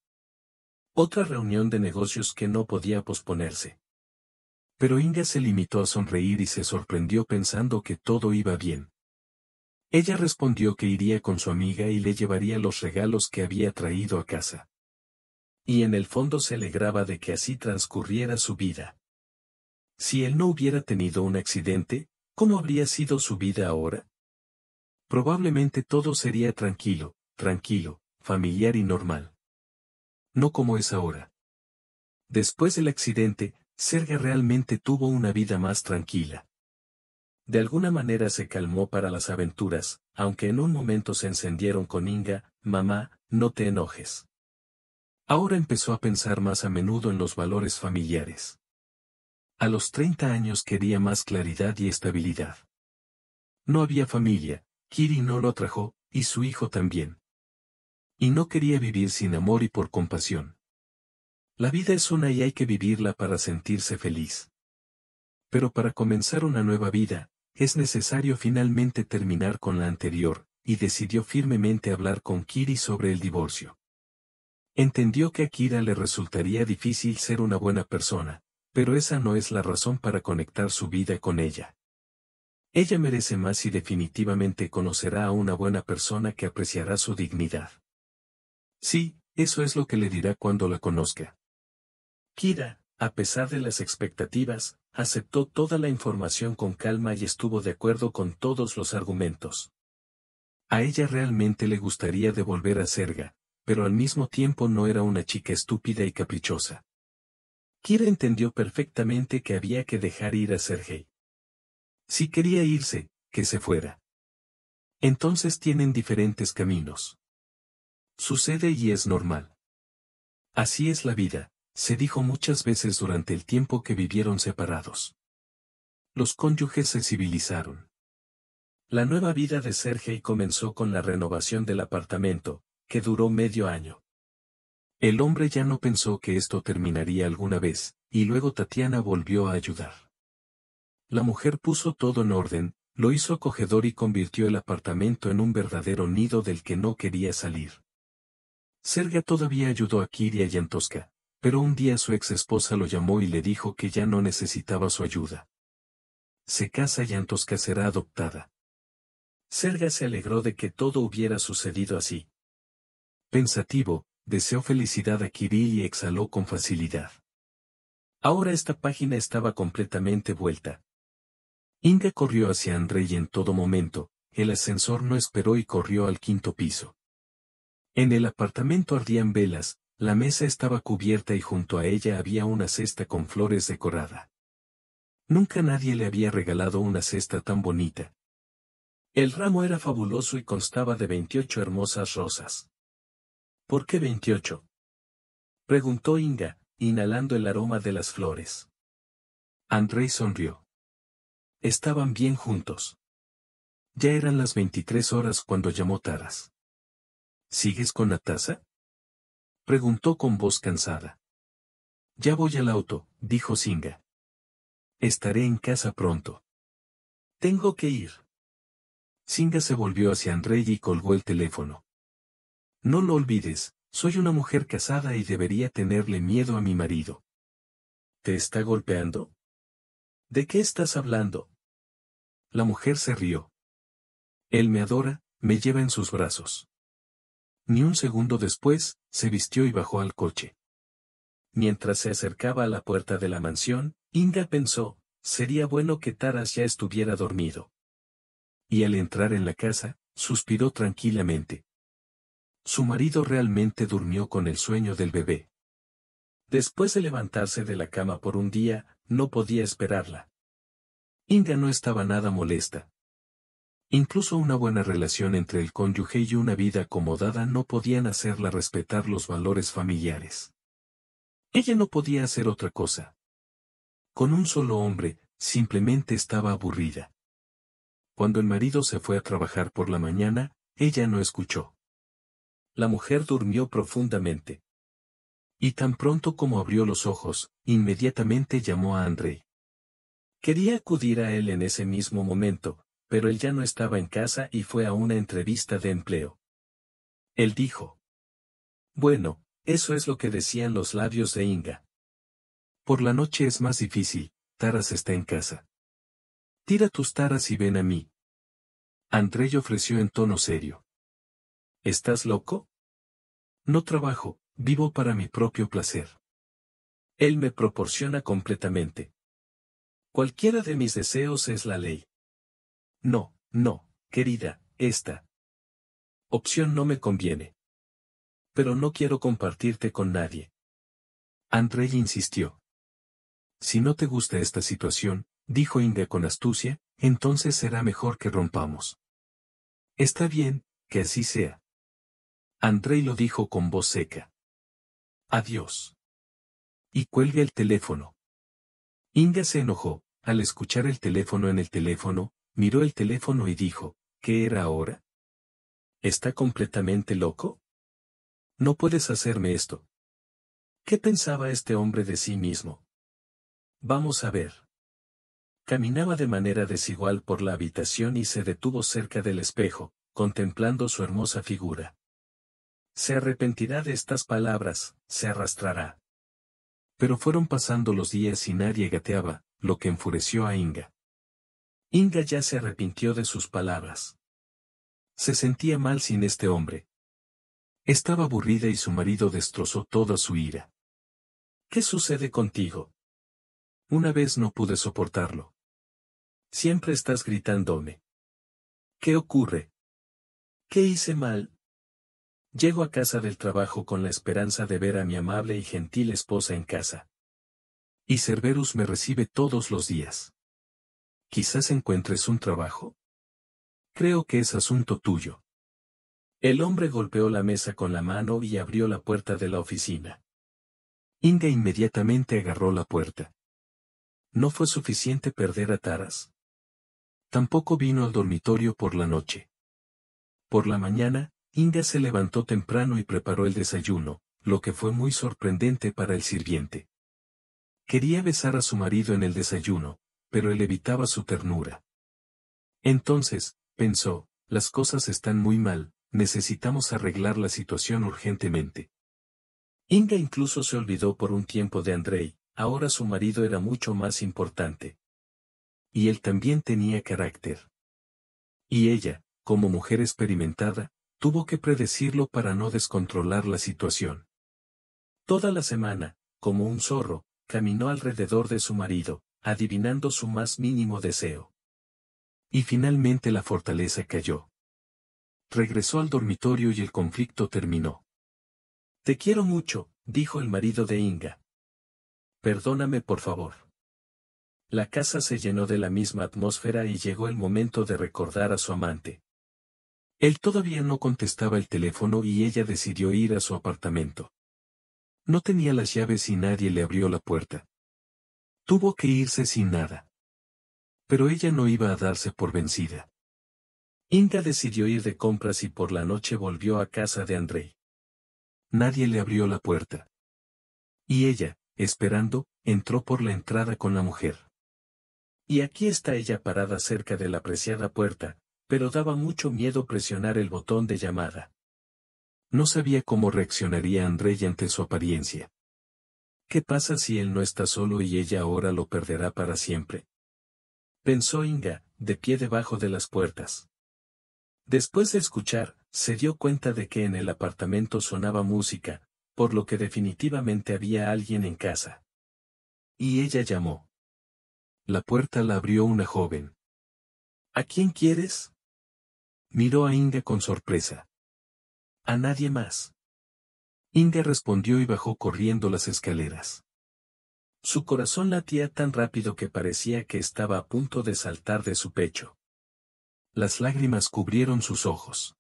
Otra reunión de negocios que no podía posponerse. Pero Inga se limitó a sonreír y se sorprendió pensando que todo iba bien. Ella respondió que iría con su amiga y le llevaría los regalos que había traído a casa. Y en el fondo se alegraba de que así transcurriera su vida. Si él no hubiera tenido un accidente, ¿cómo habría sido su vida ahora? Probablemente todo sería tranquilo, tranquilo, familiar y normal no como es ahora. Después del accidente, Serga realmente tuvo una vida más tranquila. De alguna manera se calmó para las aventuras, aunque en un momento se encendieron con Inga, mamá, no te enojes. Ahora empezó a pensar más a menudo en los valores familiares. A los 30 años quería más claridad y estabilidad. No había familia, Kiri no lo trajo, y su hijo también. Y no quería vivir sin amor y por compasión. La vida es una y hay que vivirla para sentirse feliz. Pero para comenzar una nueva vida, es necesario finalmente terminar con la anterior, y decidió firmemente hablar con Kiri sobre el divorcio. Entendió que a Kira le resultaría difícil ser una buena persona, pero esa no es la razón para conectar su vida con ella. Ella merece más y definitivamente conocerá a una buena persona que apreciará su dignidad. Sí, eso es lo que le dirá cuando la conozca. Kira, a pesar de las expectativas, aceptó toda la información con calma y estuvo de acuerdo con todos los argumentos. A ella realmente le gustaría devolver a Serga, pero al mismo tiempo no era una chica estúpida y caprichosa. Kira entendió perfectamente que había que dejar ir a Sergei. Si quería irse, que se fuera. Entonces tienen diferentes caminos. Sucede y es normal. Así es la vida, se dijo muchas veces durante el tiempo que vivieron separados. Los cónyuges se civilizaron. La nueva vida de Sergei comenzó con la renovación del apartamento, que duró medio año. El hombre ya no pensó que esto terminaría alguna vez, y luego Tatiana volvió a ayudar. La mujer puso todo en orden, lo hizo acogedor y convirtió el apartamento en un verdadero nido del que no quería salir. Serga todavía ayudó a Kiria y Antosca, pero un día su ex esposa lo llamó y le dijo que ya no necesitaba su ayuda. Se casa y Antosca será adoptada. Serga se alegró de que todo hubiera sucedido así. Pensativo, deseó felicidad a Kirill y exhaló con facilidad. Ahora esta página estaba completamente vuelta. Inga corrió hacia Andrei en todo momento, el ascensor no esperó y corrió al quinto piso. En el apartamento ardían velas, la mesa estaba cubierta y junto a ella había una cesta con flores decorada. Nunca nadie le había regalado una cesta tan bonita. El ramo era fabuloso y constaba de veintiocho hermosas rosas. ¿Por qué veintiocho? Preguntó Inga, inhalando el aroma de las flores. André sonrió. Estaban bien juntos. Ya eran las veintitrés horas cuando llamó Taras. ¿Sigues con la taza? Preguntó con voz cansada. Ya voy al auto, dijo Singa. Estaré en casa pronto. Tengo que ir. Singa se volvió hacia Andrei y colgó el teléfono. No lo olvides, soy una mujer casada y debería tenerle miedo a mi marido. ¿Te está golpeando? ¿De qué estás hablando? La mujer se rió. Él me adora, me lleva en sus brazos. Ni un segundo después, se vistió y bajó al coche. Mientras se acercaba a la puerta de la mansión, Inga pensó, sería bueno que Taras ya estuviera dormido. Y al entrar en la casa, suspiró tranquilamente. Su marido realmente durmió con el sueño del bebé. Después de levantarse de la cama por un día, no podía esperarla. Inga no estaba nada molesta. Incluso una buena relación entre el cónyuge y una vida acomodada no podían hacerla respetar los valores familiares. Ella no podía hacer otra cosa. Con un solo hombre, simplemente estaba aburrida. Cuando el marido se fue a trabajar por la mañana, ella no escuchó. La mujer durmió profundamente. Y tan pronto como abrió los ojos, inmediatamente llamó a André. Quería acudir a él en ese mismo momento, pero él ya no estaba en casa y fue a una entrevista de empleo. Él dijo. Bueno, eso es lo que decían los labios de Inga. Por la noche es más difícil, Taras está en casa. Tira tus taras y ven a mí. Andrey ofreció en tono serio. ¿Estás loco? No trabajo, vivo para mi propio placer. Él me proporciona completamente. Cualquiera de mis deseos es la ley. No, no, querida, esta opción no me conviene. Pero no quiero compartirte con nadie. Andrei insistió. Si no te gusta esta situación, dijo India con astucia, entonces será mejor que rompamos. Está bien, que así sea. Andrei lo dijo con voz seca. Adiós. Y cuelga el teléfono. Inga se enojó, al escuchar el teléfono en el teléfono, miró el teléfono y dijo, ¿qué era ahora? ¿Está completamente loco? No puedes hacerme esto. ¿Qué pensaba este hombre de sí mismo? Vamos a ver. Caminaba de manera desigual por la habitación y se detuvo cerca del espejo, contemplando su hermosa figura. Se arrepentirá de estas palabras, se arrastrará. Pero fueron pasando los días y nadie gateaba, lo que enfureció a Inga. Inga ya se arrepintió de sus palabras. Se sentía mal sin este hombre. Estaba aburrida y su marido destrozó toda su ira. ¿Qué sucede contigo? Una vez no pude soportarlo. Siempre estás gritándome. ¿Qué ocurre? ¿Qué hice mal? Llego a casa del trabajo con la esperanza de ver a mi amable y gentil esposa en casa. Y Cerberus me recibe todos los días quizás encuentres un trabajo. Creo que es asunto tuyo. El hombre golpeó la mesa con la mano y abrió la puerta de la oficina. Inga inmediatamente agarró la puerta. No fue suficiente perder a Taras. Tampoco vino al dormitorio por la noche. Por la mañana, Inga se levantó temprano y preparó el desayuno, lo que fue muy sorprendente para el sirviente. Quería besar a su marido en el desayuno, pero él evitaba su ternura. Entonces, pensó, las cosas están muy mal, necesitamos arreglar la situación urgentemente. Inga incluso se olvidó por un tiempo de Andrei, ahora su marido era mucho más importante. Y él también tenía carácter. Y ella, como mujer experimentada, tuvo que predecirlo para no descontrolar la situación. Toda la semana, como un zorro, caminó alrededor de su marido, adivinando su más mínimo deseo. Y finalmente la fortaleza cayó. Regresó al dormitorio y el conflicto terminó. Te quiero mucho, dijo el marido de Inga. Perdóname por favor. La casa se llenó de la misma atmósfera y llegó el momento de recordar a su amante. Él todavía no contestaba el teléfono y ella decidió ir a su apartamento. No tenía las llaves y nadie le abrió la puerta. Tuvo que irse sin nada. Pero ella no iba a darse por vencida. Inga decidió ir de compras y por la noche volvió a casa de Andrei. Nadie le abrió la puerta. Y ella, esperando, entró por la entrada con la mujer. Y aquí está ella parada cerca de la preciada puerta, pero daba mucho miedo presionar el botón de llamada. No sabía cómo reaccionaría Andrei ante su apariencia. ¿Qué pasa si él no está solo y ella ahora lo perderá para siempre? Pensó Inga, de pie debajo de las puertas. Después de escuchar, se dio cuenta de que en el apartamento sonaba música, por lo que definitivamente había alguien en casa. Y ella llamó. La puerta la abrió una joven. ¿A quién quieres? Miró a Inga con sorpresa. A nadie más. India respondió y bajó corriendo las escaleras. Su corazón latía tan rápido que parecía que estaba a punto de saltar de su pecho. Las lágrimas cubrieron sus ojos.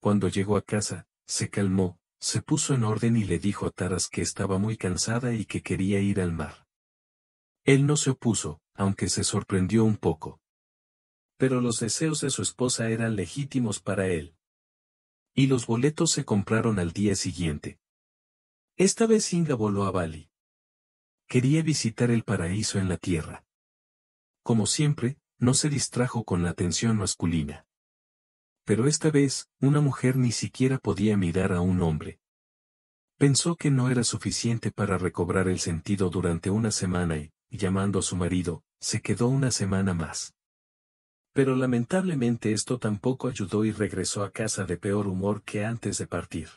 Cuando llegó a casa, se calmó, se puso en orden y le dijo a Taras que estaba muy cansada y que quería ir al mar. Él no se opuso, aunque se sorprendió un poco. Pero los deseos de su esposa eran legítimos para él. Y los boletos se compraron al día siguiente. Esta vez Inga voló a Bali. Quería visitar el paraíso en la tierra. Como siempre, no se distrajo con la atención masculina. Pero esta vez, una mujer ni siquiera podía mirar a un hombre. Pensó que no era suficiente para recobrar el sentido durante una semana y, llamando a su marido, se quedó una semana más. Pero lamentablemente esto tampoco ayudó y regresó a casa de peor humor que antes de partir.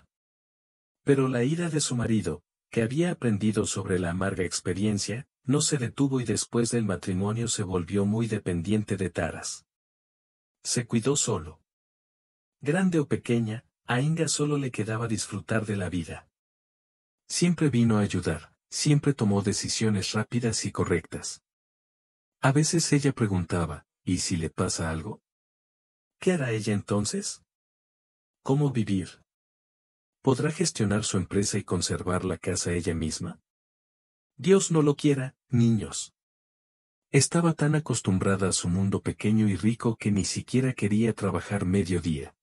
Pero la ira de su marido, que había aprendido sobre la amarga experiencia, no se detuvo y después del matrimonio se volvió muy dependiente de Taras. Se cuidó solo. Grande o pequeña, a Inga solo le quedaba disfrutar de la vida. Siempre vino a ayudar, siempre tomó decisiones rápidas y correctas. A veces ella preguntaba, ¿Y si le pasa algo? ¿Qué hará ella entonces? ¿Cómo vivir? ¿Podrá gestionar su empresa y conservar la casa ella misma? Dios no lo quiera, niños. Estaba tan acostumbrada a su mundo pequeño y rico que ni siquiera quería trabajar mediodía.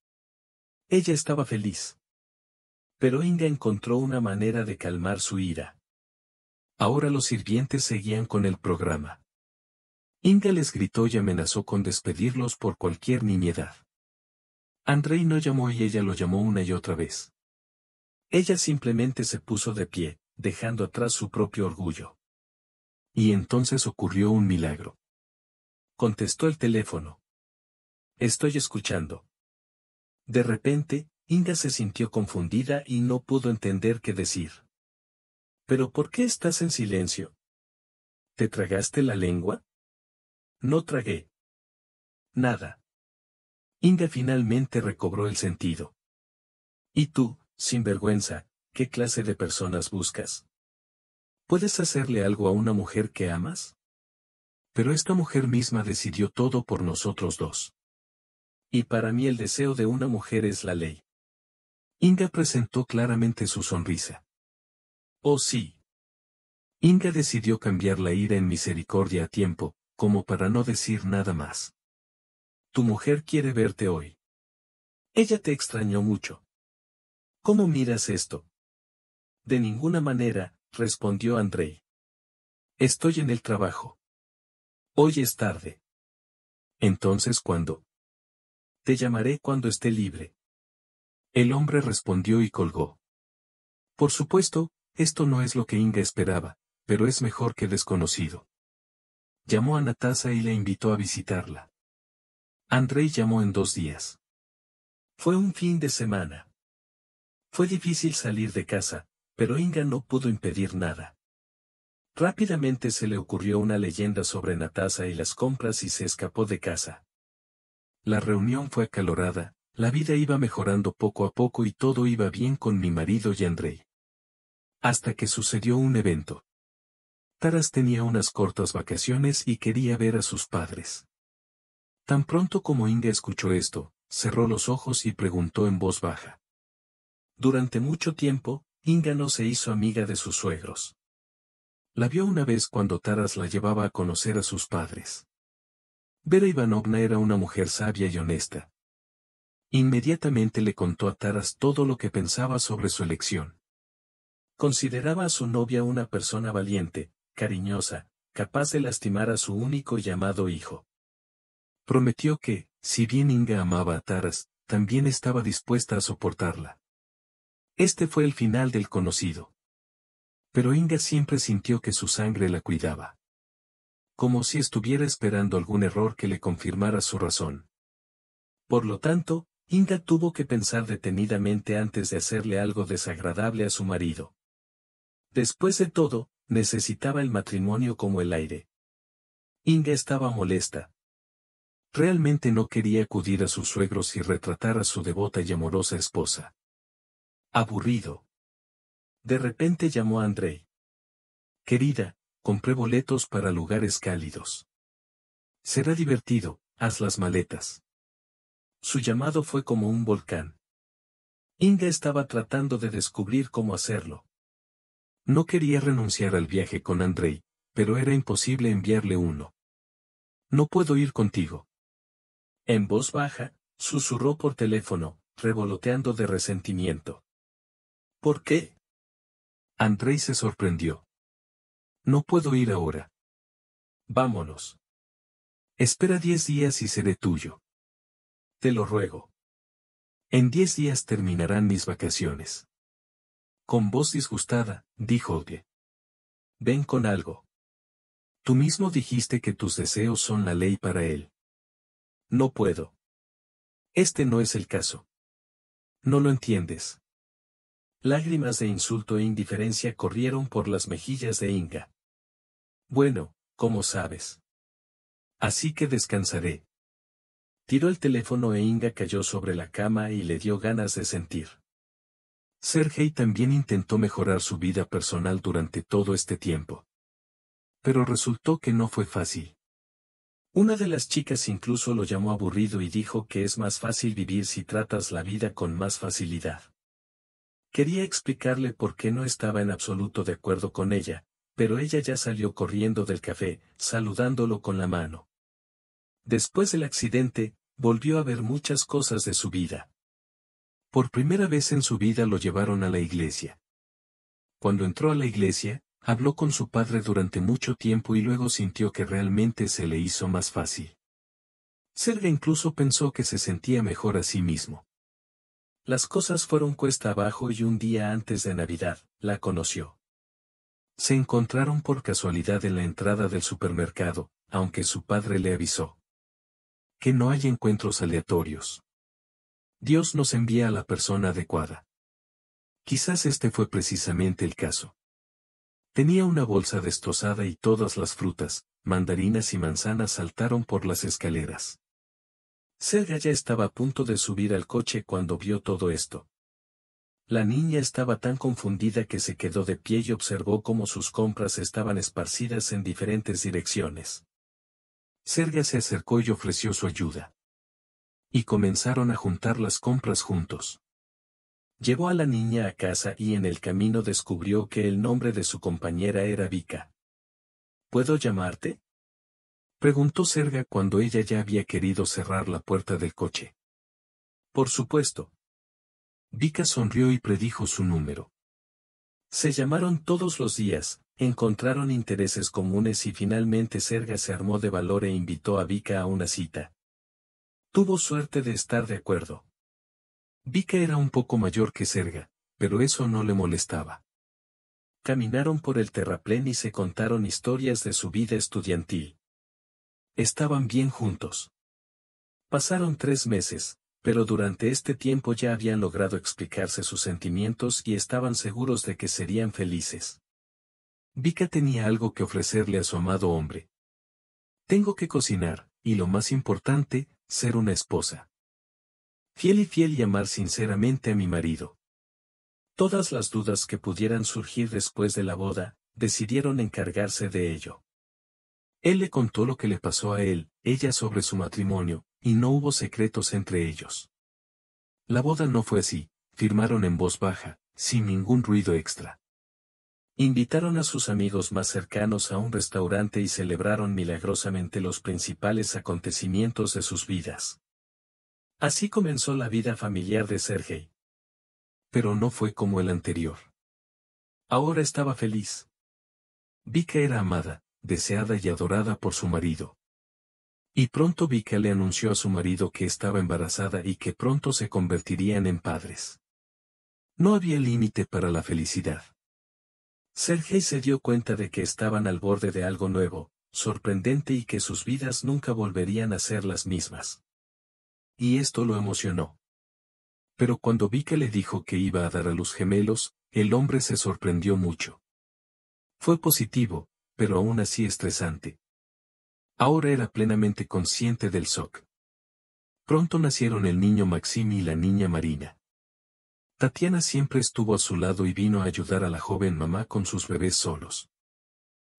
Ella estaba feliz. Pero Inga encontró una manera de calmar su ira. Ahora los sirvientes seguían con el programa. Inga les gritó y amenazó con despedirlos por cualquier nimiedad. Andrei no llamó y ella lo llamó una y otra vez. Ella simplemente se puso de pie, dejando atrás su propio orgullo. Y entonces ocurrió un milagro. Contestó el teléfono. Estoy escuchando. De repente, Inga se sintió confundida y no pudo entender qué decir. ¿Pero por qué estás en silencio? ¿Te tragaste la lengua? No tragué. Nada. Inga finalmente recobró el sentido. ¿Y tú, sin vergüenza, qué clase de personas buscas? ¿Puedes hacerle algo a una mujer que amas? Pero esta mujer misma decidió todo por nosotros dos. Y para mí el deseo de una mujer es la ley. Inga presentó claramente su sonrisa. Oh sí. Inga decidió cambiar la ira en misericordia a tiempo, como para no decir nada más. Tu mujer quiere verte hoy. Ella te extrañó mucho. ¿Cómo miras esto? De ninguna manera, respondió Andrei. Estoy en el trabajo. Hoy es tarde. Entonces, ¿cuándo? Te llamaré cuando esté libre. El hombre respondió y colgó. Por supuesto, esto no es lo que Inga esperaba, pero es mejor que desconocido llamó a Natasa y la invitó a visitarla. Andrei llamó en dos días. Fue un fin de semana. Fue difícil salir de casa, pero Inga no pudo impedir nada. Rápidamente se le ocurrió una leyenda sobre Natasa y las compras y se escapó de casa. La reunión fue acalorada, la vida iba mejorando poco a poco y todo iba bien con mi marido y Andrei. Hasta que sucedió un evento. Taras tenía unas cortas vacaciones y quería ver a sus padres. Tan pronto como Inga escuchó esto, cerró los ojos y preguntó en voz baja. Durante mucho tiempo, Inga no se hizo amiga de sus suegros. La vio una vez cuando Taras la llevaba a conocer a sus padres. Vera Ivanovna era una mujer sabia y honesta. Inmediatamente le contó a Taras todo lo que pensaba sobre su elección. Consideraba a su novia una persona valiente, cariñosa, capaz de lastimar a su único y amado hijo. Prometió que, si bien Inga amaba a Taras, también estaba dispuesta a soportarla. Este fue el final del conocido. Pero Inga siempre sintió que su sangre la cuidaba. Como si estuviera esperando algún error que le confirmara su razón. Por lo tanto, Inga tuvo que pensar detenidamente antes de hacerle algo desagradable a su marido. Después de todo, necesitaba el matrimonio como el aire. Inga estaba molesta. Realmente no quería acudir a sus suegros y retratar a su devota y amorosa esposa. Aburrido. De repente llamó a Andrei. Querida, compré boletos para lugares cálidos. Será divertido, haz las maletas. Su llamado fue como un volcán. Inga estaba tratando de descubrir cómo hacerlo. No quería renunciar al viaje con Andrei, pero era imposible enviarle uno. No puedo ir contigo. En voz baja, susurró por teléfono, revoloteando de resentimiento. ¿Por qué? Andrei se sorprendió. No puedo ir ahora. Vámonos. Espera diez días y seré tuyo. Te lo ruego. En diez días terminarán mis vacaciones. Con voz disgustada, dijo que. Ven con algo. Tú mismo dijiste que tus deseos son la ley para él. No puedo. Este no es el caso. No lo entiendes. Lágrimas de insulto e indiferencia corrieron por las mejillas de Inga. Bueno, como sabes. Así que descansaré. Tiró el teléfono e Inga cayó sobre la cama y le dio ganas de sentir. Sergei también intentó mejorar su vida personal durante todo este tiempo. Pero resultó que no fue fácil. Una de las chicas incluso lo llamó aburrido y dijo que es más fácil vivir si tratas la vida con más facilidad. Quería explicarle por qué no estaba en absoluto de acuerdo con ella, pero ella ya salió corriendo del café, saludándolo con la mano. Después del accidente, volvió a ver muchas cosas de su vida. Por primera vez en su vida lo llevaron a la iglesia. Cuando entró a la iglesia, habló con su padre durante mucho tiempo y luego sintió que realmente se le hizo más fácil. Serga incluso pensó que se sentía mejor a sí mismo. Las cosas fueron cuesta abajo y un día antes de Navidad, la conoció. Se encontraron por casualidad en la entrada del supermercado, aunque su padre le avisó. Que no hay encuentros aleatorios. Dios nos envía a la persona adecuada. Quizás este fue precisamente el caso. Tenía una bolsa destrozada y todas las frutas, mandarinas y manzanas saltaron por las escaleras. Serga ya estaba a punto de subir al coche cuando vio todo esto. La niña estaba tan confundida que se quedó de pie y observó cómo sus compras estaban esparcidas en diferentes direcciones. Serga se acercó y ofreció su ayuda y comenzaron a juntar las compras juntos. Llevó a la niña a casa y en el camino descubrió que el nombre de su compañera era Vika. ¿Puedo llamarte? Preguntó Serga cuando ella ya había querido cerrar la puerta del coche. Por supuesto. Vika sonrió y predijo su número. Se llamaron todos los días, encontraron intereses comunes y finalmente Serga se armó de valor e invitó a Vika a una cita. Tuvo suerte de estar de acuerdo. Vika era un poco mayor que Serga, pero eso no le molestaba. Caminaron por el terraplén y se contaron historias de su vida estudiantil. Estaban bien juntos. Pasaron tres meses, pero durante este tiempo ya habían logrado explicarse sus sentimientos y estaban seguros de que serían felices. Vika tenía algo que ofrecerle a su amado hombre. Tengo que cocinar, y lo más importante, ser una esposa. Fiel y fiel y amar sinceramente a mi marido. Todas las dudas que pudieran surgir después de la boda, decidieron encargarse de ello. Él le contó lo que le pasó a él, ella sobre su matrimonio, y no hubo secretos entre ellos. La boda no fue así, firmaron en voz baja, sin ningún ruido extra. Invitaron a sus amigos más cercanos a un restaurante y celebraron milagrosamente los principales acontecimientos de sus vidas. Así comenzó la vida familiar de Sergei. Pero no fue como el anterior. Ahora estaba feliz. Vi que era amada, deseada y adorada por su marido. Y pronto que le anunció a su marido que estaba embarazada y que pronto se convertirían en padres. No había límite para la felicidad. Sergei se dio cuenta de que estaban al borde de algo nuevo, sorprendente y que sus vidas nunca volverían a ser las mismas. Y esto lo emocionó. Pero cuando vi que le dijo que iba a dar a los gemelos, el hombre se sorprendió mucho. Fue positivo, pero aún así estresante. Ahora era plenamente consciente del shock. Pronto nacieron el niño Maxim y la niña Marina. Tatiana siempre estuvo a su lado y vino a ayudar a la joven mamá con sus bebés solos.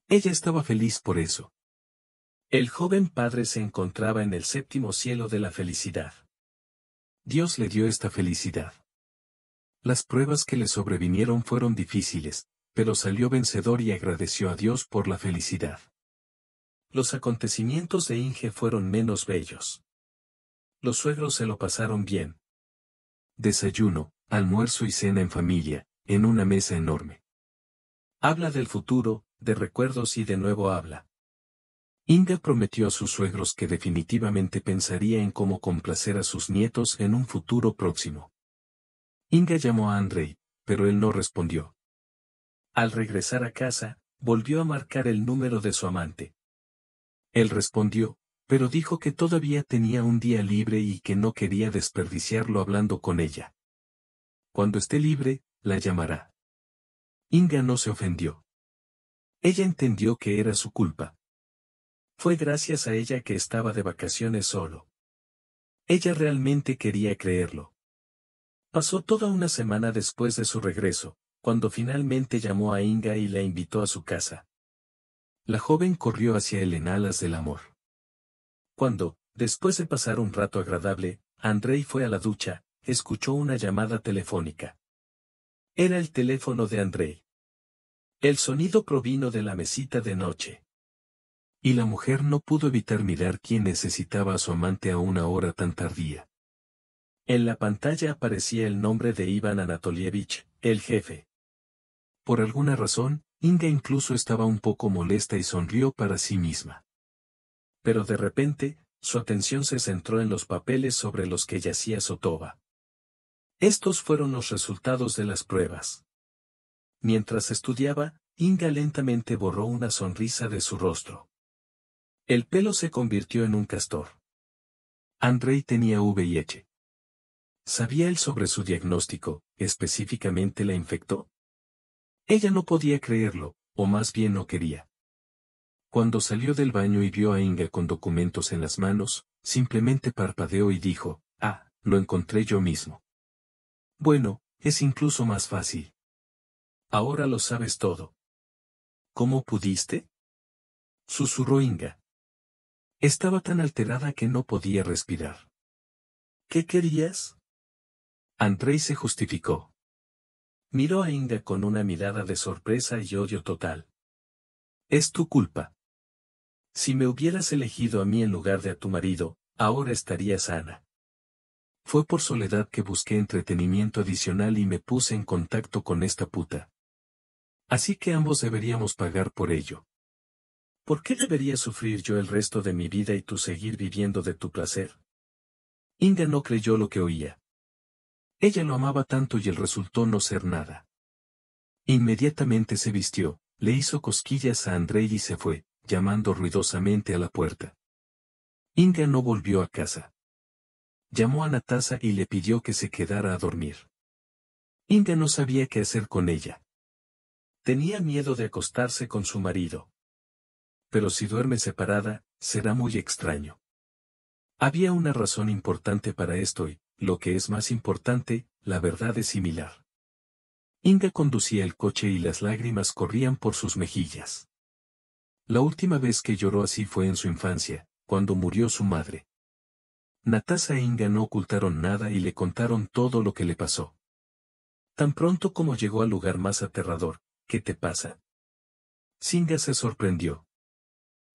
Ella estaba feliz por eso. El joven padre se encontraba en el séptimo cielo de la felicidad. Dios le dio esta felicidad. Las pruebas que le sobrevinieron fueron difíciles, pero salió vencedor y agradeció a Dios por la felicidad. Los acontecimientos de Inge fueron menos bellos. Los suegros se lo pasaron bien. Desayuno, almuerzo y cena en familia, en una mesa enorme. Habla del futuro, de recuerdos y de nuevo habla. Inga prometió a sus suegros que definitivamente pensaría en cómo complacer a sus nietos en un futuro próximo. Inga llamó a Andrei, pero él no respondió. Al regresar a casa, volvió a marcar el número de su amante. Él respondió, pero dijo que todavía tenía un día libre y que no quería desperdiciarlo hablando con ella. Cuando esté libre, la llamará. Inga no se ofendió. Ella entendió que era su culpa. Fue gracias a ella que estaba de vacaciones solo. Ella realmente quería creerlo. Pasó toda una semana después de su regreso, cuando finalmente llamó a Inga y la invitó a su casa. La joven corrió hacia él en alas del amor. Cuando, después de pasar un rato agradable, Andrei fue a la ducha, escuchó una llamada telefónica. Era el teléfono de Andrei. El sonido provino de la mesita de noche. Y la mujer no pudo evitar mirar quién necesitaba a su amante a una hora tan tardía. En la pantalla aparecía el nombre de Iván Anatolievich, el jefe. Por alguna razón, Inga incluso estaba un poco molesta y sonrió para sí misma. Pero de repente, su atención se centró en los papeles sobre los que yacía Sotoba. Estos fueron los resultados de las pruebas. Mientras estudiaba, Inga lentamente borró una sonrisa de su rostro. El pelo se convirtió en un castor. Andrei tenía VIH. ¿Sabía él sobre su diagnóstico, específicamente la infectó? Ella no podía creerlo, o más bien no quería. Cuando salió del baño y vio a Inga con documentos en las manos, simplemente parpadeó y dijo, ah, lo encontré yo mismo. Bueno, es incluso más fácil. Ahora lo sabes todo. ¿Cómo pudiste? Susurró Inga. Estaba tan alterada que no podía respirar. ¿Qué querías? Andrei se justificó. Miró a Inga con una mirada de sorpresa y odio total. Es tu culpa. Si me hubieras elegido a mí en lugar de a tu marido, ahora estaría sana. Fue por soledad que busqué entretenimiento adicional y me puse en contacto con esta puta. Así que ambos deberíamos pagar por ello. ¿Por qué debería sufrir yo el resto de mi vida y tú seguir viviendo de tu placer? Inga no creyó lo que oía. Ella lo amaba tanto y él resultó no ser nada. Inmediatamente se vistió, le hizo cosquillas a Andrei y se fue, llamando ruidosamente a la puerta. Inga no volvió a casa llamó a Natasha y le pidió que se quedara a dormir. Inga no sabía qué hacer con ella. Tenía miedo de acostarse con su marido. Pero si duerme separada, será muy extraño. Había una razón importante para esto y, lo que es más importante, la verdad es similar. Inga conducía el coche y las lágrimas corrían por sus mejillas. La última vez que lloró así fue en su infancia, cuando murió su madre. Natasa e Inga no ocultaron nada y le contaron todo lo que le pasó. Tan pronto como llegó al lugar más aterrador, ¿qué te pasa? Singa se sorprendió.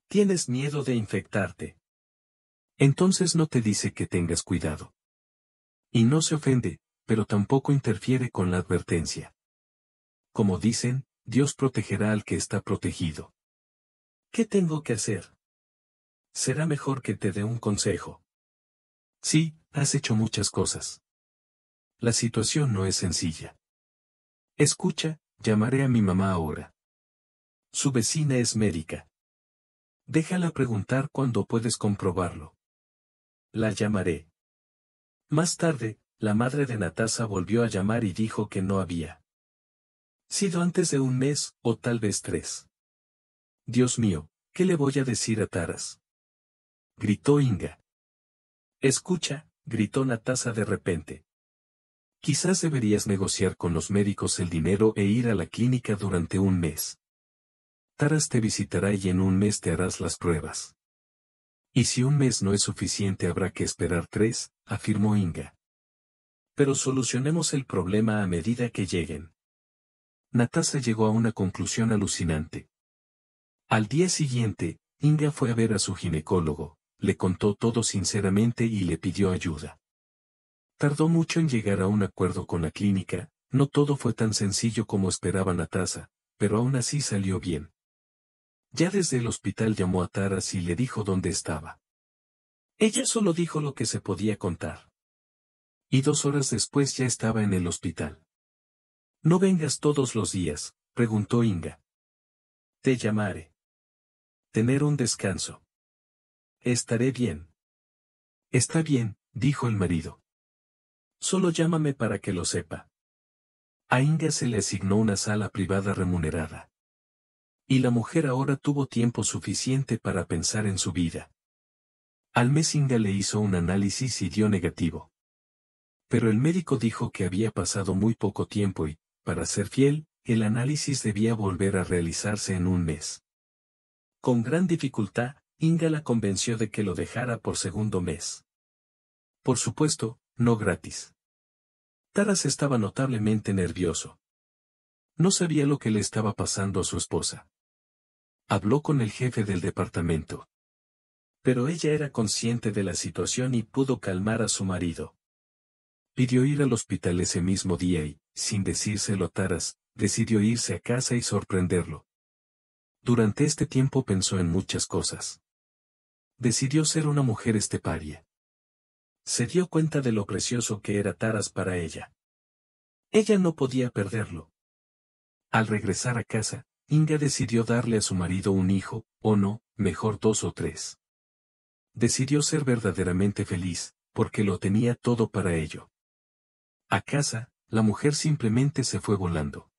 Tienes miedo de infectarte. Entonces no te dice que tengas cuidado. Y no se ofende, pero tampoco interfiere con la advertencia. Como dicen, Dios protegerá al que está protegido. ¿Qué tengo que hacer? Será mejor que te dé un consejo. Sí, has hecho muchas cosas. La situación no es sencilla. Escucha, llamaré a mi mamá ahora. Su vecina es médica. Déjala preguntar cuando puedes comprobarlo. La llamaré. Más tarde, la madre de Natasa volvió a llamar y dijo que no había sido antes de un mes, o tal vez tres. Dios mío, ¿qué le voy a decir a Taras? Gritó Inga. Escucha, gritó Natasa de repente. Quizás deberías negociar con los médicos el dinero e ir a la clínica durante un mes. Taras te visitará y en un mes te harás las pruebas. Y si un mes no es suficiente habrá que esperar tres, afirmó Inga. Pero solucionemos el problema a medida que lleguen. Natasa llegó a una conclusión alucinante. Al día siguiente, Inga fue a ver a su ginecólogo, le contó todo sinceramente y le pidió ayuda. Tardó mucho en llegar a un acuerdo con la clínica, no todo fue tan sencillo como a Natasa, pero aún así salió bien. Ya desde el hospital llamó a Taras y le dijo dónde estaba. Ella solo dijo lo que se podía contar. Y dos horas después ya estaba en el hospital. ¿No vengas todos los días? preguntó Inga. Te llamaré. Tener un descanso. Estaré bien. Está bien, dijo el marido. Solo llámame para que lo sepa. A Inga se le asignó una sala privada remunerada. Y la mujer ahora tuvo tiempo suficiente para pensar en su vida. Al mes Inga le hizo un análisis y dio negativo. Pero el médico dijo que había pasado muy poco tiempo y, para ser fiel, el análisis debía volver a realizarse en un mes. Con gran dificultad, Inga la convenció de que lo dejara por segundo mes. Por supuesto, no gratis. Taras estaba notablemente nervioso. No sabía lo que le estaba pasando a su esposa. Habló con el jefe del departamento. Pero ella era consciente de la situación y pudo calmar a su marido. Pidió ir al hospital ese mismo día y, sin decírselo Taras, decidió irse a casa y sorprenderlo. Durante este tiempo pensó en muchas cosas decidió ser una mujer esteparia. Se dio cuenta de lo precioso que era Taras para ella. Ella no podía perderlo. Al regresar a casa, Inga decidió darle a su marido un hijo, o no, mejor dos o tres. Decidió ser verdaderamente feliz, porque lo tenía todo para ello. A casa, la mujer simplemente se fue volando.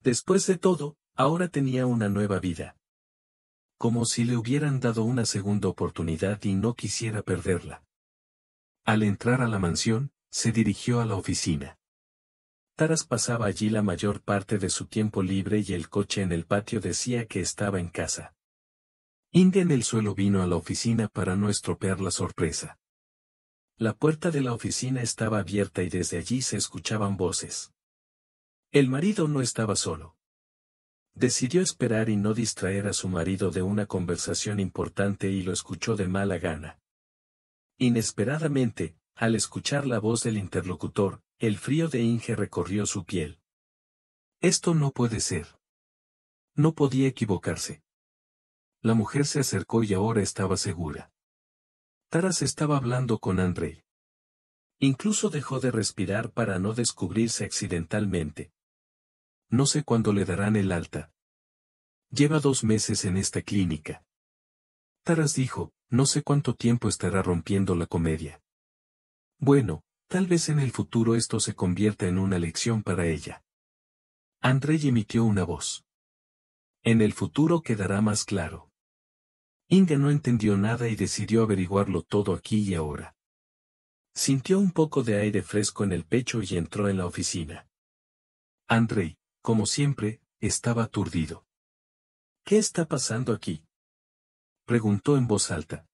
Después de todo, ahora tenía una nueva vida como si le hubieran dado una segunda oportunidad y no quisiera perderla. Al entrar a la mansión, se dirigió a la oficina. Taras pasaba allí la mayor parte de su tiempo libre y el coche en el patio decía que estaba en casa. India en el suelo vino a la oficina para no estropear la sorpresa. La puerta de la oficina estaba abierta y desde allí se escuchaban voces. El marido no estaba solo. Decidió esperar y no distraer a su marido de una conversación importante y lo escuchó de mala gana. Inesperadamente, al escuchar la voz del interlocutor, el frío de Inge recorrió su piel. Esto no puede ser. No podía equivocarse. La mujer se acercó y ahora estaba segura. Taras estaba hablando con Andrei. Incluso dejó de respirar para no descubrirse accidentalmente, no sé cuándo le darán el alta. Lleva dos meses en esta clínica. Taras dijo, no sé cuánto tiempo estará rompiendo la comedia. Bueno, tal vez en el futuro esto se convierta en una lección para ella. Andrei emitió una voz. En el futuro quedará más claro. Inga no entendió nada y decidió averiguarlo todo aquí y ahora. Sintió un poco de aire fresco en el pecho y entró en la oficina. Andrei, como siempre, estaba aturdido. ¿Qué está pasando aquí? preguntó en voz alta.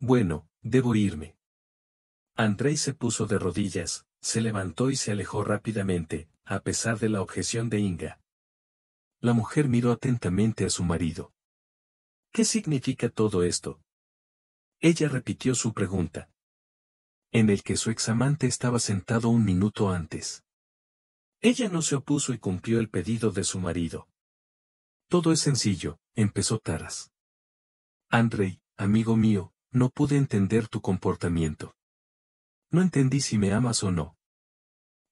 Bueno, debo irme. Andrei se puso de rodillas, se levantó y se alejó rápidamente, a pesar de la objeción de Inga. La mujer miró atentamente a su marido. ¿Qué significa todo esto? Ella repitió su pregunta. En el que su examante estaba sentado un minuto antes. Ella no se opuso y cumplió el pedido de su marido. Todo es sencillo, empezó Taras. Andrei, amigo mío, no pude entender tu comportamiento. No entendí si me amas o no.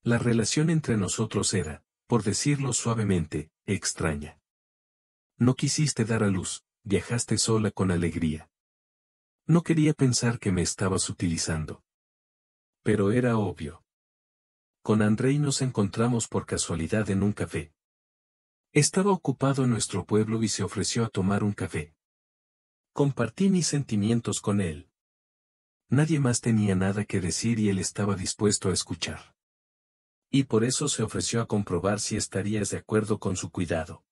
La relación entre nosotros era, por decirlo suavemente, extraña. No quisiste dar a luz, viajaste sola con alegría. No quería pensar que me estabas utilizando. Pero era obvio con y nos encontramos por casualidad en un café. Estaba ocupado en nuestro pueblo y se ofreció a tomar un café. Compartí mis sentimientos con él. Nadie más tenía nada que decir y él estaba dispuesto a escuchar. Y por eso se ofreció a comprobar si estarías de acuerdo con su cuidado.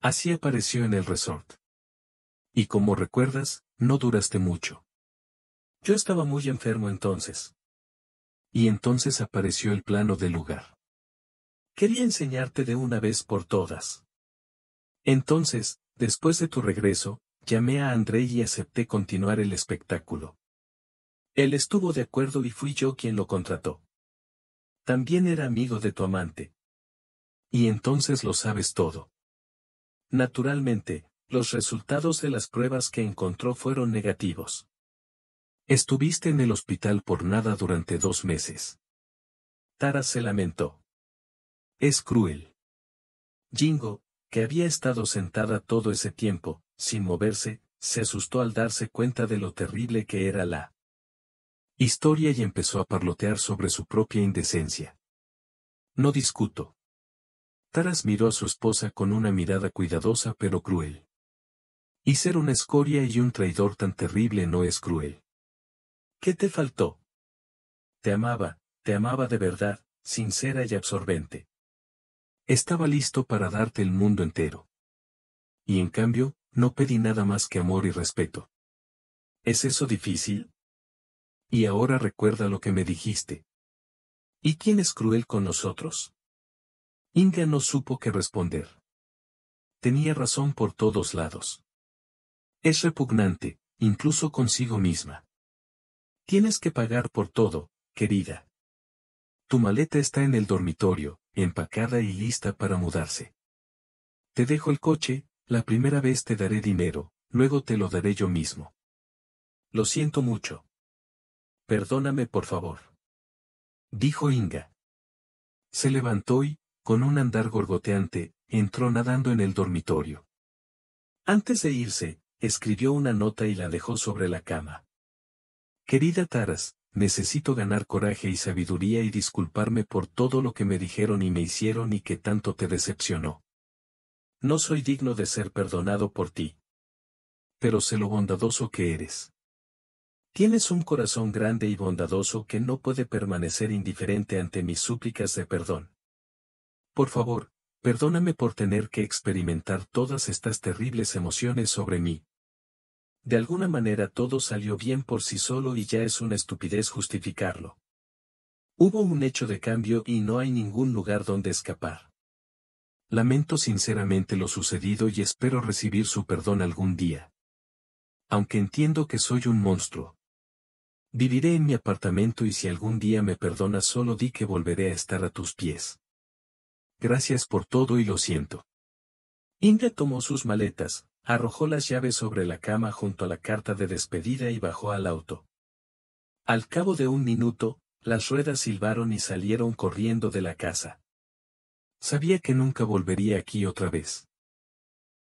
Así apareció en el resort. Y como recuerdas, no duraste mucho. Yo estaba muy enfermo entonces y entonces apareció el plano del lugar. Quería enseñarte de una vez por todas. Entonces, después de tu regreso, llamé a André y acepté continuar el espectáculo. Él estuvo de acuerdo y fui yo quien lo contrató. También era amigo de tu amante. Y entonces lo sabes todo. Naturalmente, los resultados de las pruebas que encontró fueron negativos. Estuviste en el hospital por nada durante dos meses. Tara se lamentó. Es cruel. Jingo, que había estado sentada todo ese tiempo, sin moverse, se asustó al darse cuenta de lo terrible que era la historia y empezó a parlotear sobre su propia indecencia. No discuto. Taras miró a su esposa con una mirada cuidadosa pero cruel. Y ser una escoria y un traidor tan terrible no es cruel. ¿Qué te faltó? Te amaba, te amaba de verdad, sincera y absorbente. Estaba listo para darte el mundo entero. Y en cambio, no pedí nada más que amor y respeto. ¿Es eso difícil? Y ahora recuerda lo que me dijiste. ¿Y quién es cruel con nosotros? India no supo qué responder. Tenía razón por todos lados. Es repugnante, incluso consigo misma. Tienes que pagar por todo, querida. Tu maleta está en el dormitorio, empacada y lista para mudarse. Te dejo el coche, la primera vez te daré dinero, luego te lo daré yo mismo. Lo siento mucho. Perdóname por favor. Dijo Inga. Se levantó y, con un andar gorgoteante, entró nadando en el dormitorio. Antes de irse, escribió una nota y la dejó sobre la cama. Querida Taras, necesito ganar coraje y sabiduría y disculparme por todo lo que me dijeron y me hicieron y que tanto te decepcionó. No soy digno de ser perdonado por ti. Pero sé lo bondadoso que eres. Tienes un corazón grande y bondadoso que no puede permanecer indiferente ante mis súplicas de perdón. Por favor, perdóname por tener que experimentar todas estas terribles emociones sobre mí, de alguna manera todo salió bien por sí solo y ya es una estupidez justificarlo. Hubo un hecho de cambio y no hay ningún lugar donde escapar. Lamento sinceramente lo sucedido y espero recibir su perdón algún día. Aunque entiendo que soy un monstruo. Viviré en mi apartamento y si algún día me perdonas solo di que volveré a estar a tus pies. Gracias por todo y lo siento. India tomó sus maletas, Arrojó las llaves sobre la cama junto a la carta de despedida y bajó al auto. Al cabo de un minuto, las ruedas silbaron y salieron corriendo de la casa. Sabía que nunca volvería aquí otra vez.